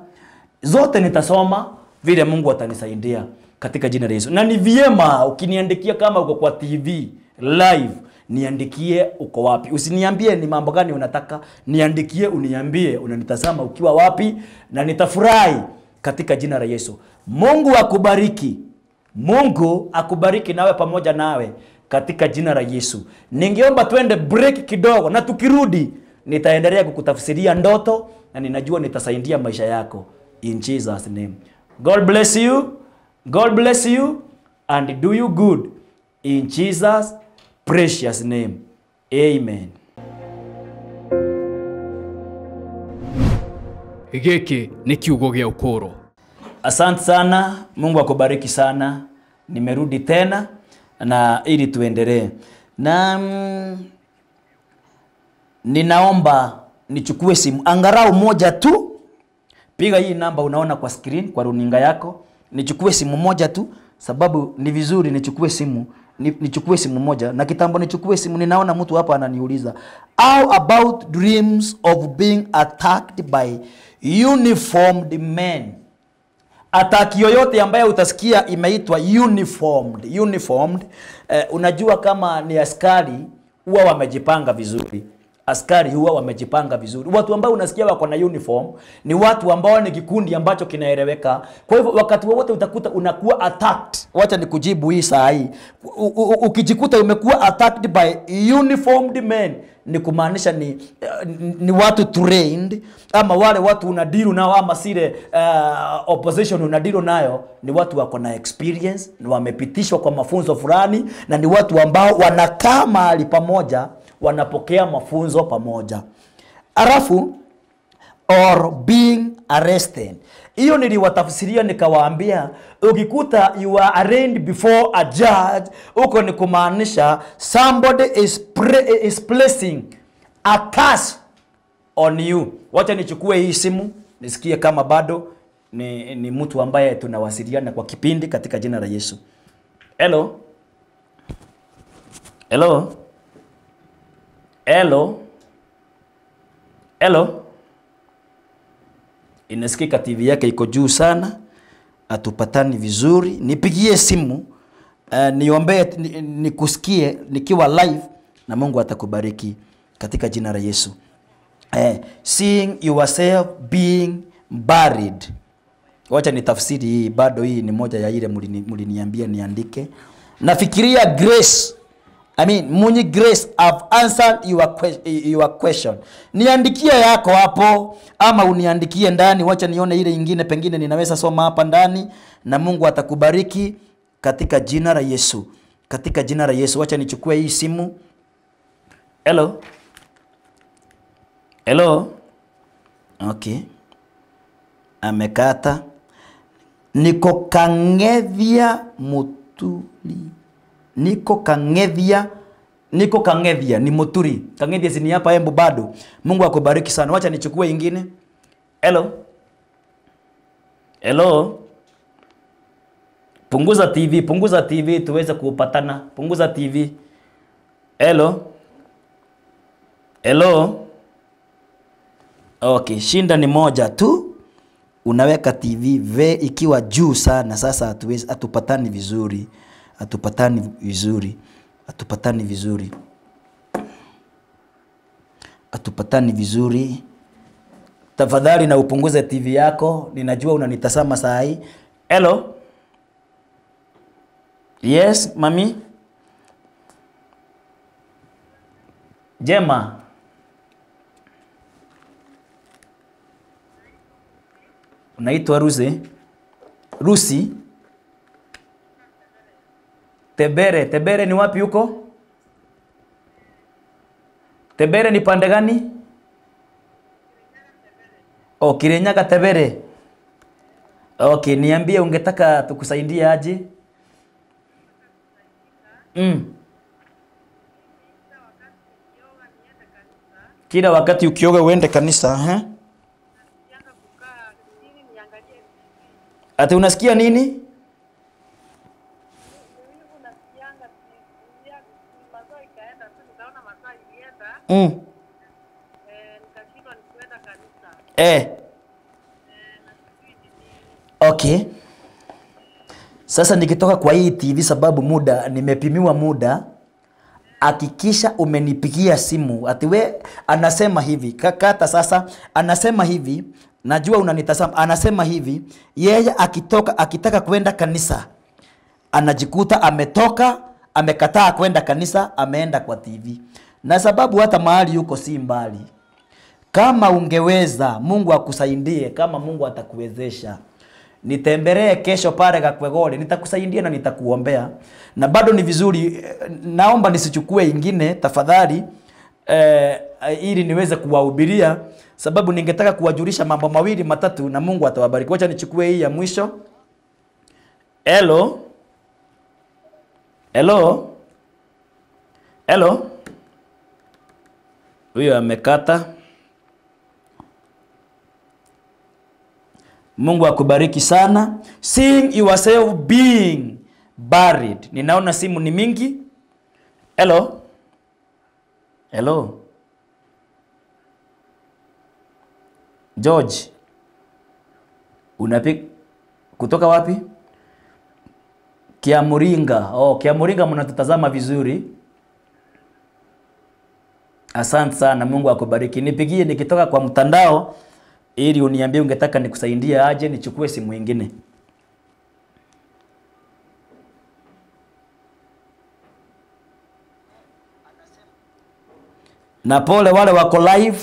zote nitasoma vile Mungu atanisaidia katika jina la Yesu, na ni vyema ukiniandikia kama uko kwa TV live niandikie uko wapi. Usiniambie ni mambo gani unataka, niandikie, uniambie unanitazama ukiwa wapi, na nitafurahi katika jina la Yesu. Mungu akubariki, Mungu akubariki nawe pamoja nawe katika jina la Yesu. Ningeomba twende break kidogo, na tukirudi nitaendelea kukutafsiria ndoto na ninajua nitasaidia maisha yako in Jesus name. God bless you. God bless you and do you good in Jesus precious name. Amen. Hegeke ni kiugo gya ukoro. Asante sana, Mungu akubariki sana. Nimerudi tena na ili tuendelee na mm, ninaomba nichukue simu angarau moja tu, piga hii namba unaona kwa screen kwa runinga yako, nichukue simu moja tu, sababu ni vizuri nichukue simu nichukue simu moja na kitambo nichukue simu, ninaona mtu hapa ananiuliza how about dreams of being attacked by uniformed men. Ataki yoyote ambayo utasikia imeitwa uniformed, uniformed eh, unajua kama ni askari huwa wamejipanga vizuri askari huwa wamejipanga vizuri. Watu ambao unasikia wako na uniform ni watu ambao ni kikundi ambacho kinaeleweka. Kwa hivyo wakati wowote wa utakuta unakuwa attacked. Wacha nikujibu hii saa hii, ukijikuta umekuwa attacked by uniformed men ni kumaanisha ni, eh, ni watu trained ama wale watu unadiru nao ama sile uh, opposition unadiru nayo ni watu wako na experience, ni wamepitishwa kwa mafunzo fulani na ni watu ambao wanakaa mahali pamoja wanapokea mafunzo pamoja. Alafu or being arrested. Hiyo niliwatafsiria nikawaambia, ukikuta you are arraigned before a judge, huko ni kumaanisha somebody is, is placing a curse on you. Wacha nichukue hii simu nisikie kama bado ni, ni mtu ambaye tunawasiliana kwa kipindi katika jina la Yesu. Hello. Hello. Hello. Hello. inasikika TV yake iko juu sana, atupatani vizuri. Nipigie simu uh, niombee, nikusikie nikiwa live, na Mungu atakubariki katika jina la Yesu. Uh, seeing yourself being buried. Wacha ni tafsiri hii, bado hii ni moja ya ile mliniambia niandike. Nafikiria grace I mean, Munyi Grace, I've answered your, que your question. Niandikie yako hapo ama uniandikie ndani, wacha nione ile ingine, pengine ninaweza soma hapa ndani, na Mungu atakubariki katika jina la Yesu, katika jina la Yesu. Wacha nichukue hii simu. Hello, hello. Okay, amekata. Niko Kang'ethia Muturi niko kang'ethia niko kang'ethia ni muturi kang'ethia zini hapa embu bado mungu akubariki sana wacha nichukue ingine hello hello punguza tv punguza tv tuweze kupatana punguza tv hello hello okay shinda ni moja tu unaweka tv ve ikiwa juu sana sasa hatupatani vizuri hatupatani vizuri, hatupatani vizuri, hatupatani vizuri. Tafadhali na upunguze TV yako, ninajua unanitazama saa hii. Hello. Yes, mami. Jema. Unaitwa Ruse? Rusi? Tebere. Tebere ni wapi huko? Tebere ni pande gani? Oh, Kirinyaga Tebere. Okay, niambie ungetaka tukusaidie aje? Mm. Kila wakati ukioga uende kanisa, eh? Ati unasikia nini? mm. Eh. Okay. Sasa nikitoka kwa hii TV sababu muda nimepimiwa muda, hakikisha umenipigia simu. Ati we anasema hivi kakata, sasa anasema hivi, najua unanitazama, anasema hivi, yeye akitoka akitaka kwenda kanisa anajikuta ametoka amekataa kwenda kanisa, ameenda kwa TV na sababu hata mahali yuko si mbali. Kama ungeweza, Mungu akusaidie, kama Mungu atakuwezesha nitembelee kesho pale Kakwegole, nitakusaidia na nitakuombea. Na bado ni vizuri, eh, naomba nisichukue ingine tafadhali, eh, ili niweze kuwahubiria, sababu ningetaka kuwajulisha mambo mawili matatu, na Mungu atawabariki. Wacha nichukue hii ya mwisho. Hello, hello, hello huyo amekata. Mungu akubariki sana. Seeing yourself being buried. Ninaona simu ni mingi. Hello. Hello. George. unapi kutoka wapi? Kiamuringa. Oh, Kiamuringa mnatutazama vizuri. Asante sana, Mungu akubariki. Nipigie nikitoka kwa mtandao ili uniambie ungetaka nikusaidia aje, nichukue simu ingine. Na pole wale wako live,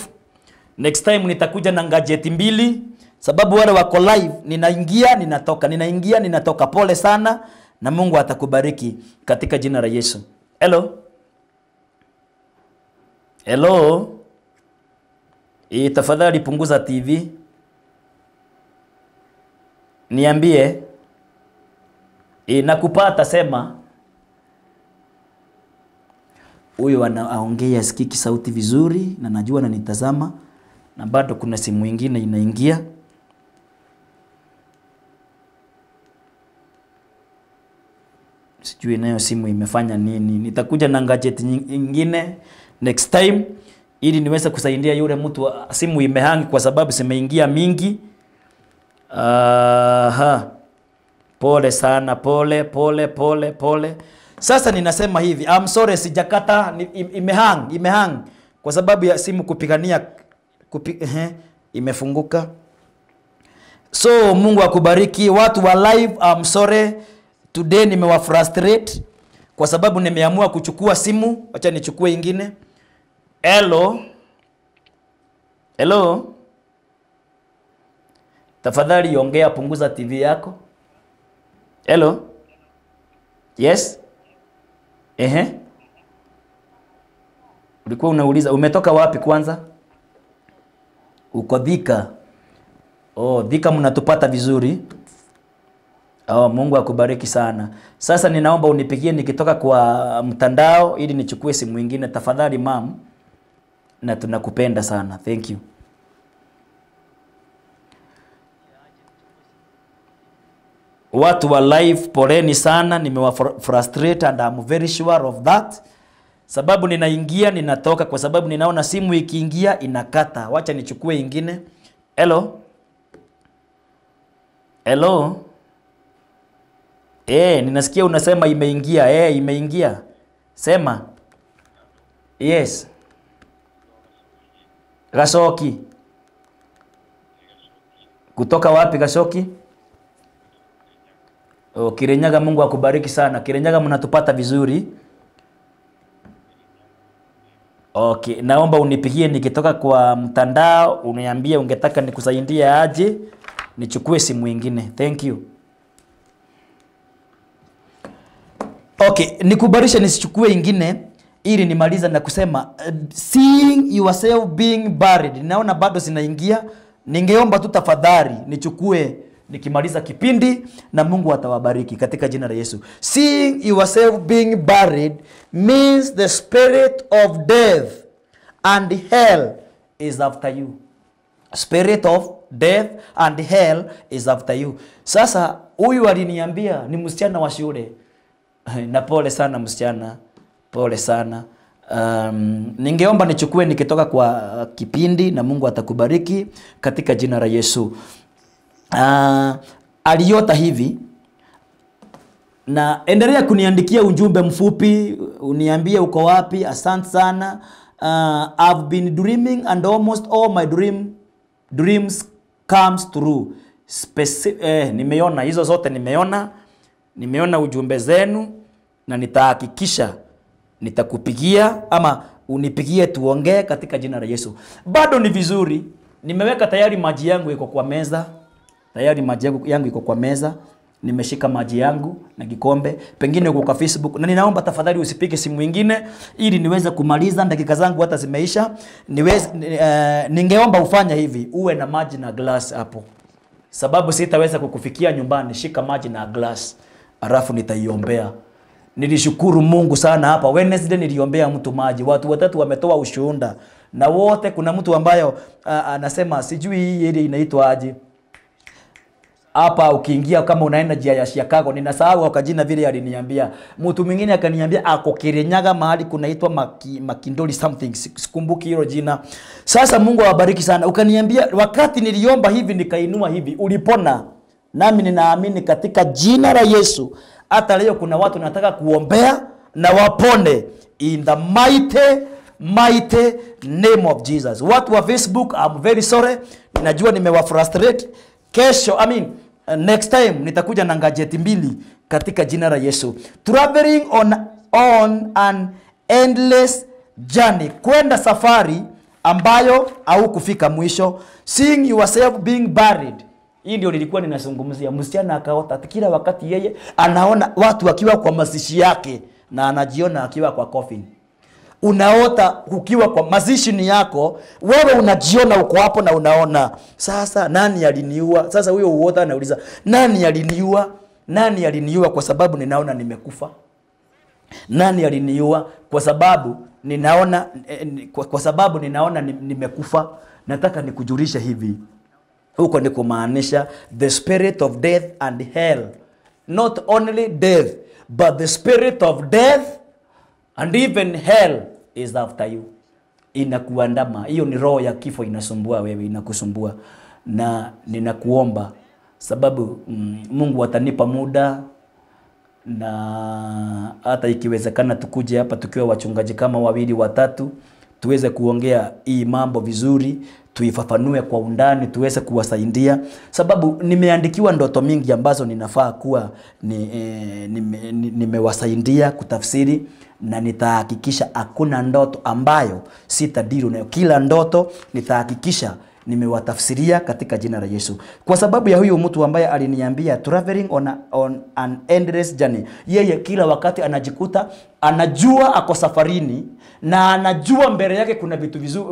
next time nitakuja na ngajeti mbili, sababu wale wako live ninaingia ninatoka, ninaingia ninatoka. Pole sana, na Mungu atakubariki katika jina la Yesu. Hello. Hello. E, tafadhali punguza TV. Niambie. E, nakupata sema. Huyu anaongea sikiki sauti vizuri na najua ananitazama na bado kuna simu ingine inaingia. Sijui nayo simu imefanya nini. Nitakuja na gadget nyingine next time ili niweze kusaidia yule mtu. Simu imehangi kwa sababu zimeingia mingi. Aha. Pole sana, pole pole pole pole. Sasa ninasema hivi, I'm sorry sijakata, imehang imehang kwa sababu ya simu kupigania kupi, eh, imefunguka. So Mungu akubariki wa watu wa live. I'm sorry today nimewafrustrate kwa sababu nimeamua kuchukua simu, acha nichukue ingine. Hello. Hello. Tafadhali ongea, punguza TV yako. Hello. Yes. Ehe. Ulikuwa unauliza umetoka wapi kwanza? Uko Dhika. Oh, Dhika mnatupata vizuri. Oh, Mungu akubariki sana. Sasa ninaomba unipigie nikitoka kwa mtandao ili nichukue simu nyingine tafadhali, mamu na tunakupenda sana. Thank you. Watu wa live, poleni sana, nimewa frustrate and I'm very sure of that. Sababu ninaingia ninatoka, kwa sababu ninaona simu ikiingia inakata. Wacha nichukue ingine. Hello. Hello. Eh, ninasikia unasema imeingia. Eh, imeingia. Sema. Yes. Kasoki. Kutoka wapi Kasoki? O, oh, Kirenyaga Mungu akubariki sana. Kirenyaga mnatupata vizuri. Okay, naomba unipigie nikitoka kwa mtandao, uniambie ungetaka nikusaidie aje, nichukue simu ingine. Thank you. Okay, nikubarishe nisichukue ingine ili nimaliza na kusema eh, seeing yourself being buried, naona bado zinaingia. Ningeomba tu tafadhali nichukue nikimaliza kipindi, na Mungu atawabariki katika jina la Yesu. Seeing yourself being buried means the spirit of death and hell is after you. Spirit of death and hell is after you. Sasa huyu aliniambia ni msichana wa shule na pole sana msichana pole sana. Um, ningeomba nichukue nikitoka kwa eh, kipindi na Mungu atakubariki katika jina la Yesu. Uh, aliota hivi na endelea kuniandikia ujumbe mfupi, uniambie uko wapi. Asante sana. Uh, I've been dreaming and almost all my dream dreams comes true. Speci eh, nimeona hizo zote, nimeona nimeona ujumbe zenu na nitahakikisha nitakupigia ama unipigie tuongee katika jina la Yesu. Bado ni vizuri, nimeweka tayari maji yangu iko kwa meza, tayari maji yangu iko kwa meza nimeshika maji yangu na kikombe, pengine uko kwa Facebook, na ninaomba tafadhali usipige simu ingine ili niweze kumaliza dakika zangu, hata zimeisha. Niweze, uh, ningeomba ufanya hivi, uwe na maji na glass hapo, sababu sitaweza kukufikia nyumbani. Shika maji na glass, alafu nitaiombea. Nilishukuru Mungu sana hapa Wednesday, niliombea mtu maji, watu watatu wametoa ushuhuda na wote. Kuna mtu ambayo anasema sijui hii ile inaitwa aje hapa ukiingia kama unaenda njia ya Chicago, ninasahau kwa jina vile aliniambia. Mtu mwingine akaniambia ako Kirinyaga mahali kunaitwa maki, Makindoli something, sikumbuki hilo jina. Sasa Mungu awabariki sana. Ukaniambia wakati niliomba hivi nikainua hivi, ulipona. Nami ninaamini katika jina la Yesu hata leo kuna watu nataka kuombea na wapone in the mighty mighty name of Jesus. Watu wa Facebook, I'm very sorry, ninajua nimewa frustrate. Kesho I mean, uh, next time nitakuja na gadget mbili katika jina la Yesu. Traveling on, on an endless journey, kwenda safari ambayo au kufika mwisho. Seeing yourself being buried hii ndio nilikuwa ninazungumzia. Msichana akaota kila wakati, yeye anaona watu wakiwa kwa mazishi yake na anajiona akiwa kwa coffin. Unaota ukiwa kwa mazishi ni yako wewe, unajiona uko hapo na unaona sasa, nani aliniua? Sasa huyo uota anauliza nani aliniua? Nani aliniua kwa sababu ninaona nimekufa? Nani aliniua kwa sababu ninaona eh, eh kwa, kwa sababu ninaona nimekufa? Nataka nikujulishe hivi huko ni kumaanisha the spirit of death and hell, not only death but the spirit of death and even hell is after you, inakuandama. Hiyo ni roho ya kifo, inasumbua wewe, inakusumbua, na ninakuomba sababu mm, Mungu atanipa muda na hata ikiwezekana tukuje hapa tukiwa wachungaji kama wawili watatu tuweze kuongea hii mambo vizuri, tuifafanue kwa undani, tuweze kuwasaidia, sababu nimeandikiwa ndoto mingi ambazo ninafaa kuwa ni, e, nime, nimewasaidia kutafsiri na nitahakikisha hakuna ndoto ambayo sitadili nayo. Kila ndoto nitahakikisha nimewatafsiria katika jina la Yesu. Kwa sababu ya huyu mtu ambaye aliniambia traveling on, on an endless journey, yeye kila wakati anajikuta anajua ako safarini na anajua mbele yake kuna vitu vizu,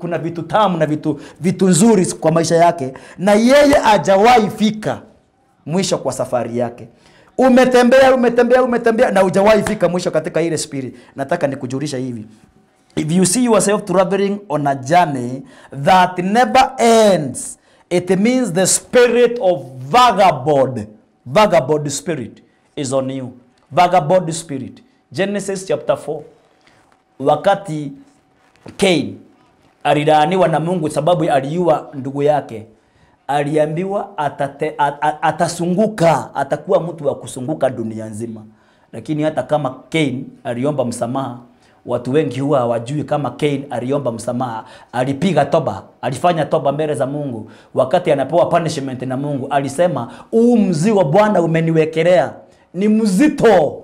kuna vitu tamu na vitu, vitu nzuri kwa maisha yake, na yeye ajawahi fika mwisho kwa safari yake. Umetembea, umetembea, umetembea na hujawahi fika mwisho katika ile spiri. Nataka nikujulisha hivi, If you see yourself traveling on a journey that never ends, it means the spirit of vagabond, vagabond spirit is on you. Vagabond spirit. Genesis chapter 4. Wakati Cain alilaaniwa na Mungu sababu aliua ndugu yake, aliambiwa atate, at, at, atasunguka, atakuwa mtu wa kusunguka dunia nzima. Lakini hata kama Cain aliomba msamaha watu wengi huwa hawajui kama Cain aliomba msamaha, alipiga toba, alifanya toba mbele za Mungu. Wakati anapewa punishment na Mungu alisema, huu mzigo Bwana umeniwekelea ni mzito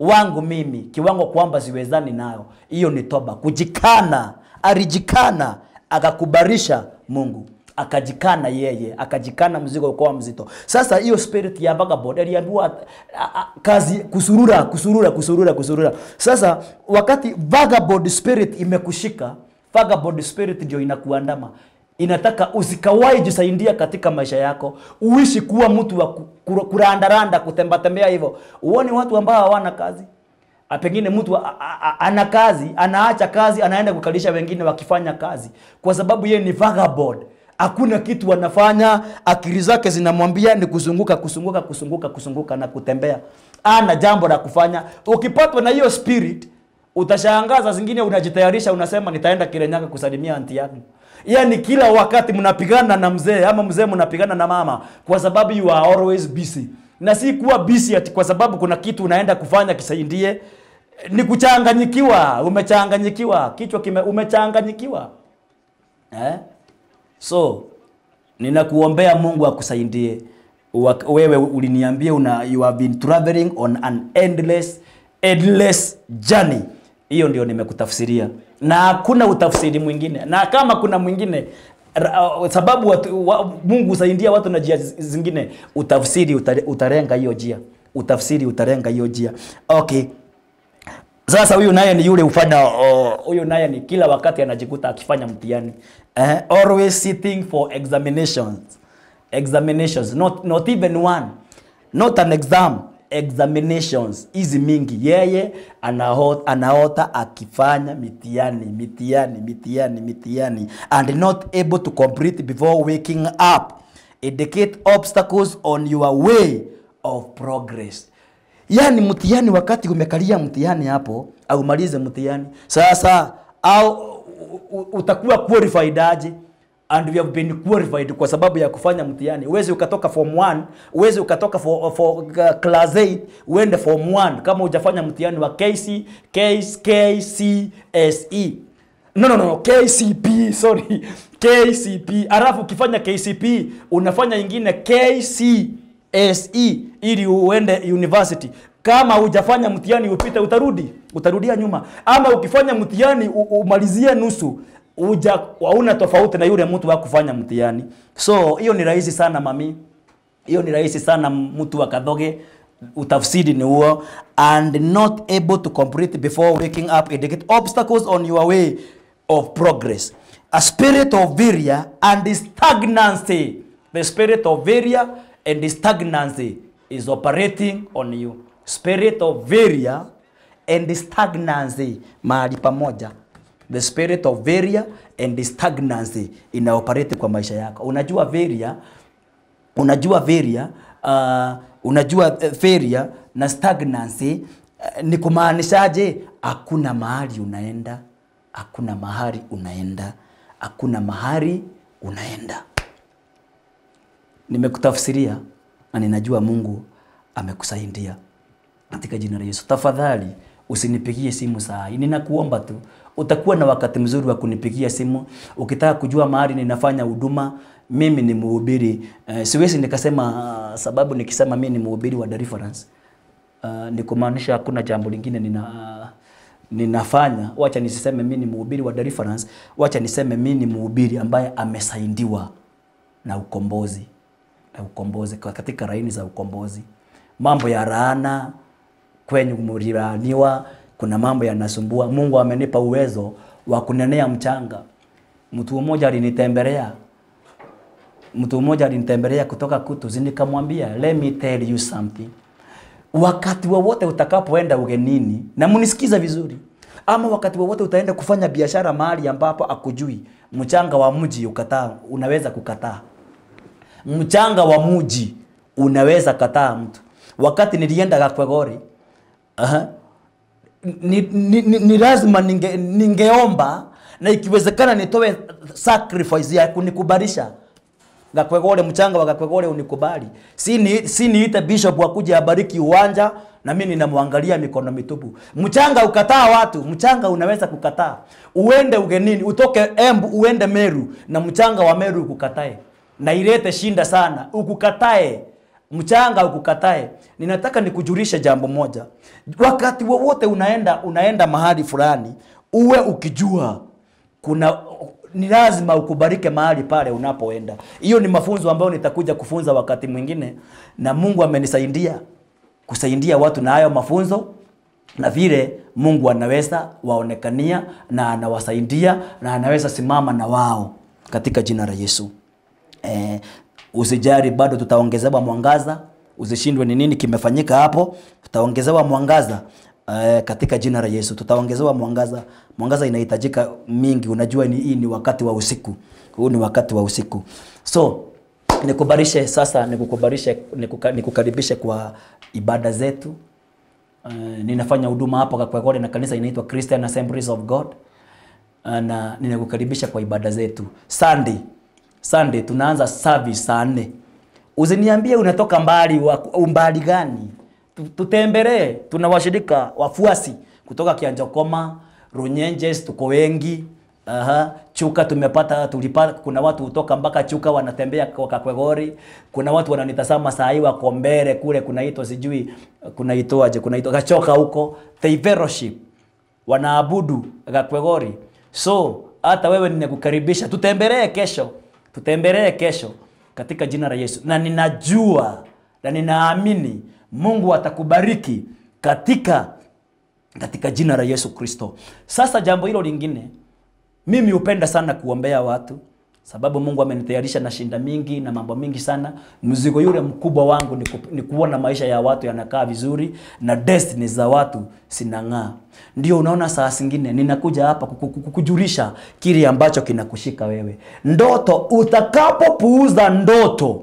wangu mimi, kiwango kwamba siwezani nayo. Hiyo ni toba, kujikana. Alijikana akakubarisha Mungu akajikana yeye, akajikana mzigo ukawa mzito. Sasa hiyo spirit ya vagabond aliambiwa kazi kusurura, kusurura, kusurura, kusurura. Sasa wakati vagabond spirit imekushika, vagabond spirit ndio inakuandama inataka usikawai jisaidia katika maisha yako, uishi kuwa mtu wa kurandaranda, kutembatembea hivyo. Uone watu ambao hawana kazi, ah, pengine mtu ana kazi, anaacha kazi, anaenda kukalisha wengine wakifanya kazi, kwa sababu yeye ni vagabond hakuna kitu wanafanya, akili zake zinamwambia ni kuzunguka, kuzunguka, kuzunguka, kuzunguka na kutembea, ana jambo la kufanya. Ukipatwa na hiyo spirit utashangaza, zingine unajitayarisha, unasema nitaenda Kirinyaga kusalimia anti yangu. Yaani kila wakati mnapigana na mzee ama mzee mnapigana na mama, kwa sababu you are always busy, na si kuwa busy ati kwa sababu kuna kitu unaenda kufanya kisaidie ni kuchanganyikiwa, umechanganyikiwa, kichwa kime, umechanganyikiwa eh? So ninakuombea Mungu akusaidie. Wewe uliniambia una you have been traveling on an endless endless journey. Hiyo ndio nimekutafsiria, na hakuna utafsiri mwingine, na kama kuna mwingine uh, sababu watu, wa, Mungu usaidia watu na njia zingine, utafsiri utare, utarenga hiyo njia, utafsiri utarenga hiyo njia. Okay, sasa huyu naye ni yule ufada, uh, huyu uh, naye ni kila wakati anajikuta akifanya mtihani. Uh, always sitting for examinations. Examinations, not, not even one. Not an exam. Examinations. Hizi mingi. Yeye anaota, anaota akifanya mitiani, mitiani, mitiani, mitiani. And not able to complete before waking up. Indicate obstacles on your way of progress. Yani mutiani wakati umekalia mtiani hapo, aumalize mutiani Sasa au utakuwa qualified aje and we have been qualified kwa sababu ya kufanya mtihani. Uwezi ukatoka form 1, uwezi ukatoka for, for uh, class 8 uende form 1 kama hujafanya mtihani wa KC, KC, KCSE. No, no, no, KCP, sorry. KCP. Alafu ukifanya KCP unafanya ingine KCSE ili uende university. Kama hujafanya mtihani upite, utarudi utarudia nyuma, ama ukifanya mtihani umalizie nusu uja hauna tofauti na yule mtu wa kufanya mtihani. So hiyo ni rahisi sana mami, hiyo ni rahisi sana mtu wa Kathoge utafsiri ni huo and not able to complete before waking up indicate obstacles on your way of progress a spirit of viria and stagnancy the spirit of viria and stagnancy is operating on you spirit of varia and stagnancy mahali pamoja. The spirit of varia and stagnancy inaoperate kwa maisha yako. Unajua varia, unajua varia, uh, unajua eh, varia na stagnancy uh, ni kumaanishaje? Hakuna mahali unaenda, hakuna mahali unaenda, hakuna mahali unaenda. Nimekutafsiria na ninajua Mungu amekusaidia katika jina la Yesu. Tafadhali usinipigie simu saa hii, ninakuomba tu utakuwa na wakati mzuri wa kunipigia simu ukitaka kujua mahali ninafanya huduma. Mimi ni mhubiri uh, siwezi nikasema uh, sababu nikisema mimi ni mhubiri wa deliverance uh, ni kumaanisha hakuna jambo lingine nina uh, ninafanya. Wacha nisiseme mimi ni mhubiri wa deliverance, wacha niseme mimi ni mhubiri ambaye amesaidiwa na ukombozi na ukombozi katika laini za ukombozi, mambo ya laana kwenye mlilaniwa, kuna mambo yanasumbua. Mungu amenipa uwezo wa kunenea mchanga. Mtu mmoja alinitembelea, mtu mmoja alinitembelea kutoka Kutuzi, nikamwambia let me tell you something. Wakati wowote wa utakapoenda ugenini, na munisikiza vizuri, ama wakati wowote wa utaenda kufanya biashara mahali ambapo akujui, mchanga wa mji ukataa, unaweza kukataa. Mchanga wa mji unaweza kataa mtu. Wakati nilienda gori Aha. Ni, ni, ni, ni lazima ninge, ningeomba na ikiwezekana nitoe sacrifice ya kunikubalisha ngakwega mchanga wa gakwega unikubali. Si ni, si niite bishop akuje abariki uwanja na mimi ninamwangalia mikono mitupu. Mchanga ukataa watu, mchanga unaweza kukataa. Uende ugenini, utoke Embu uende Meru na mchanga wa Meru ukukatae. Na ilete shinda sana, ukukatae mchanga ukukatae, ninataka nikujulishe jambo moja. Wakati wowote unaenda unaenda mahali fulani, uwe ukijua kuna ni lazima ukubarike mahali pale unapoenda. Hiyo ni mafunzo ambayo nitakuja kufunza wakati mwingine, na Mungu amenisaidia kusaidia watu na hayo mafunzo na vile Mungu anaweza waonekania na anawasaidia na anaweza simama na wao katika jina la Yesu. Eh, usijari, bado tutaongezewa mwangaza. Usishindwe ni nini kimefanyika hapo, tutaongezewa mwangaza eh, katika jina la Yesu tutaongezewa mwangaza. Mwangaza inahitajika mingi, unajua ni hii ni wakati wa usiku, huu ni wakati wa usiku. So nikubarishe sasa, nikukubarishe, nikukaribishe kwa ibada zetu. Uh, ninafanya huduma hapa kwa na kanisa inaitwa Christian Assemblies of God eh, na ninakukaribisha kwa ibada zetu Sunday Sunday tunaanza service saa nne. Uziniambie unatoka mbali, wa, umbali gani? Tutembelee, tuna washirika wafuasi kutoka Kianjokoma, Runyenjes tuko wengi. Aha, Chuka tumepata tulipata, kuna watu kutoka mpaka Chuka wanatembea kwa Kakwegori. Kuna watu wananitazama saa hii wako mbele kule, kunaitwa sijui kunaitwaje, kunaitwa Kachoka huko, They Fellowship wanaabudu Kakwegori. So hata wewe ninakukaribisha, tutembelee kesho Tutembelee kesho katika jina la Yesu, na ninajua na ninaamini Mungu atakubariki katika katika jina la Yesu Kristo. Sasa jambo hilo lingine, mimi hupenda sana kuombea watu sababu Mungu amenitayarisha na shinda mingi na mambo mingi sana. Mzigo yule mkubwa wangu ni, ku, ni kuona maisha ya watu yanakaa vizuri na destiny za watu sinang'aa. Ndio unaona saa zingine ninakuja hapa kukujulisha kile ambacho kinakushika wewe. Ndoto, utakapopuuza ndoto,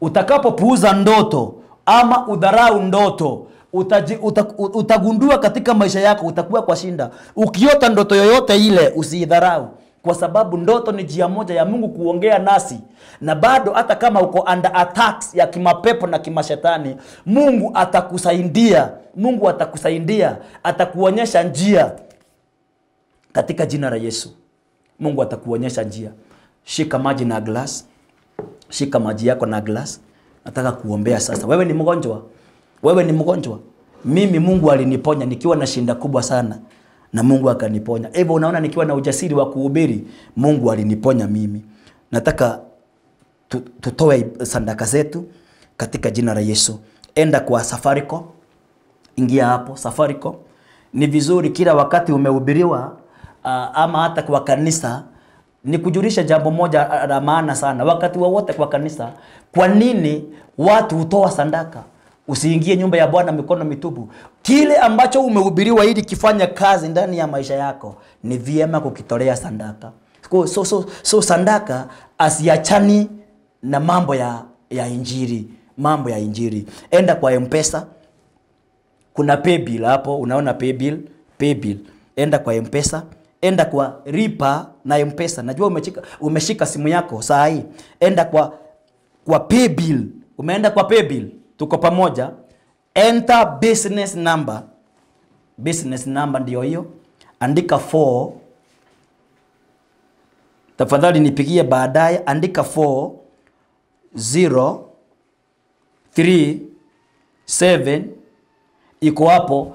utakapopuuza ndoto ama udharau ndoto utaji, uta, utagundua katika maisha yako utakuwa kwa shinda. Ukiota ndoto yoyote ile usiidharau kwa sababu ndoto ni njia moja ya Mungu kuongea nasi, na bado hata kama uko under attacks ya kimapepo na kimashetani, Mungu atakusaidia, Mungu atakusaidia, atakuonyesha njia katika jina la Yesu. Mungu atakuonyesha njia. Shika maji na glass, shika maji yako na glass. Nataka kuombea sasa. Wewe ni mgonjwa, wewe ni mgonjwa. Mimi Mungu aliniponya nikiwa na shinda kubwa sana na Mungu akaniponya. Hivyo unaona, nikiwa na ujasiri wa kuhubiri, Mungu aliniponya mimi. Nataka tutoe sadaka zetu katika jina la Yesu. Enda kwa Safaricom, ingia hapo Safaricom. Ni vizuri kila wakati umehubiriwa, uh, ama hata kwa kanisa ni kujulisha jambo moja la maana sana wakati wowote wa kwa kanisa. Kwa nini watu hutoa sadaka? usiingie nyumba ya bwana mikono mitupu kile ambacho umehubiriwa ili kifanya kazi ndani ya maisha yako ni vyema kukitolea sandaka so, so, so, so sandaka asiachani na mambo ya, ya injiri mambo ya injiri enda kwa mpesa kuna paybill hapo unaona paybill paybill enda kwa mpesa enda kwa ripa na mpesa najua umeshika, umeshika simu yako saa hii enda kwa kwa paybill umeenda kwa paybill tuko pamoja. Enter business number, business number ndio hiyo, andika 4 tafadhali nipigie baadaye, andika 4 0 3 7 8 iko hapo uh,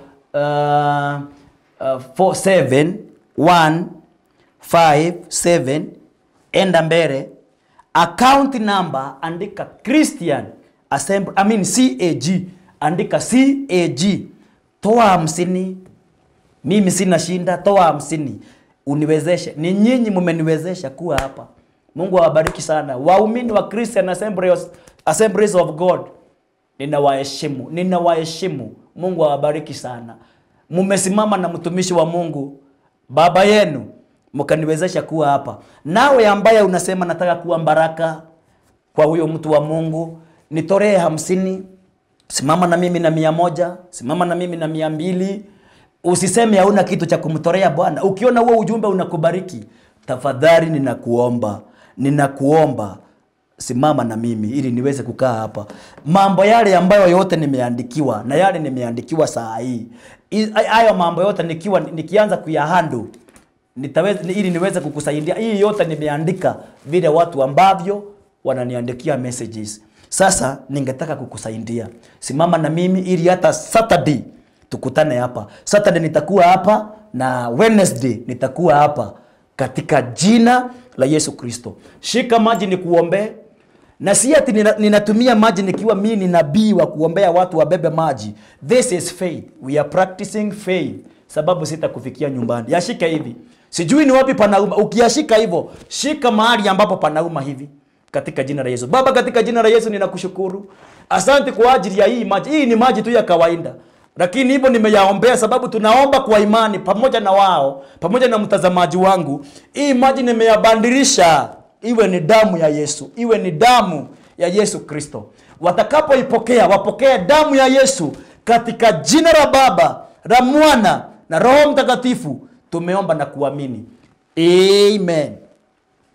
uh, 47 enda mbele, account number andika Christian assembly, I mean CAG, andika CAG, toa hamsini, mimi sina shinda, toa hamsini uniwezeshe. Ni nyinyi mmeniwezesha kuwa hapa. Mungu awabariki sana waumini wa Christian Assemblies, Assemblies of God. Ninawaheshimu, ninawaheshimu. Mungu awabariki sana. Mmesimama na mtumishi wa Mungu, baba yenu, mkaniwezesha kuwa hapa. Nawe ambaye unasema nataka kuwa baraka kwa huyo mtu wa Mungu, nitolee hamsini, simama na mimi na mia moja, simama na mimi na mia mbili. Usiseme hauna kitu cha kumtolea Bwana. Ukiona huo ujumbe unakubariki, tafadhali ninakuomba, ninakuomba simama na mimi ili niweze kukaa hapa. Mambo yale ambayo yote nimeandikiwa na yale nimeandikiwa saa hii, hayo mambo yote nikiwa nikianza kuyahandu ili niweze kukusaidia. Hii yote nimeandika vile watu ambavyo wananiandikia messages. Sasa ningetaka kukusaidia, simama na mimi ili hata Saturday tukutane hapa. Saturday nitakuwa hapa na Wednesday nitakuwa hapa katika jina la Yesu Kristo. Shika maji ni kuombe, na si ati ninatumia maji nikiwa mimi ni nabii wa kuombea watu wabebe maji. This is faith, we are practicing faith, sababu sitakufikia nyumbani. Yashika hivi, sijui ni wapi panauma. Ukiyashika hivyo, shika mahali ambapo panauma hivi katika jina la Yesu. Baba, katika jina la Yesu ninakushukuru, asante kwa ajili ya hii maji. Hii ni maji tu ya kawaida, lakini hivyo nimeyaombea, sababu tunaomba kwa imani pamoja na wao, pamoja na mtazamaji wangu. Hii maji nimeyabandilisha iwe ni damu ya Yesu, iwe ni damu ya Yesu Kristo. Watakapoipokea wapokee damu ya Yesu katika jina la Baba, la Mwana na Roho Mtakatifu. Tumeomba na kuamini, amen.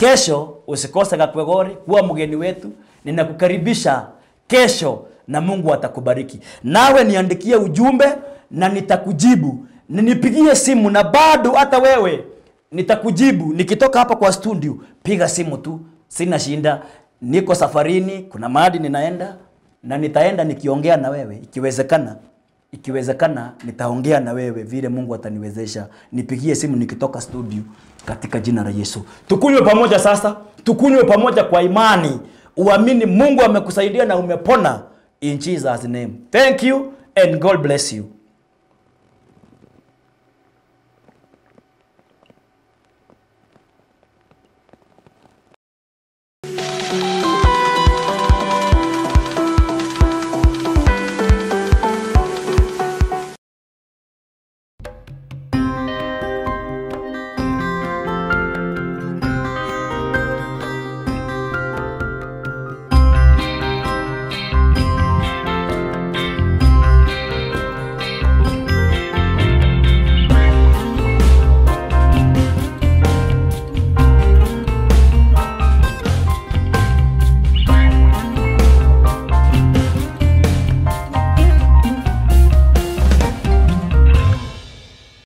Kesho usikose Kakwegori kuwa mgeni wetu. Ninakukaribisha kesho na Mungu atakubariki. Nawe niandikie ujumbe na nitakujibu, ninipigie simu na bado hata wewe nitakujibu. Nikitoka hapa kwa studio, piga simu tu, sina shinda. Niko safarini, kuna mahali ninaenda na nitaenda nikiongea na wewe, ikiwezekana ikiwezekana nitaongea na wewe vile Mungu ataniwezesha. Nipigie simu nikitoka studio katika jina la Yesu. Tukunywe pamoja sasa, tukunywe pamoja kwa imani, uamini Mungu amekusaidia na umepona. In Jesus name, thank you and God bless you.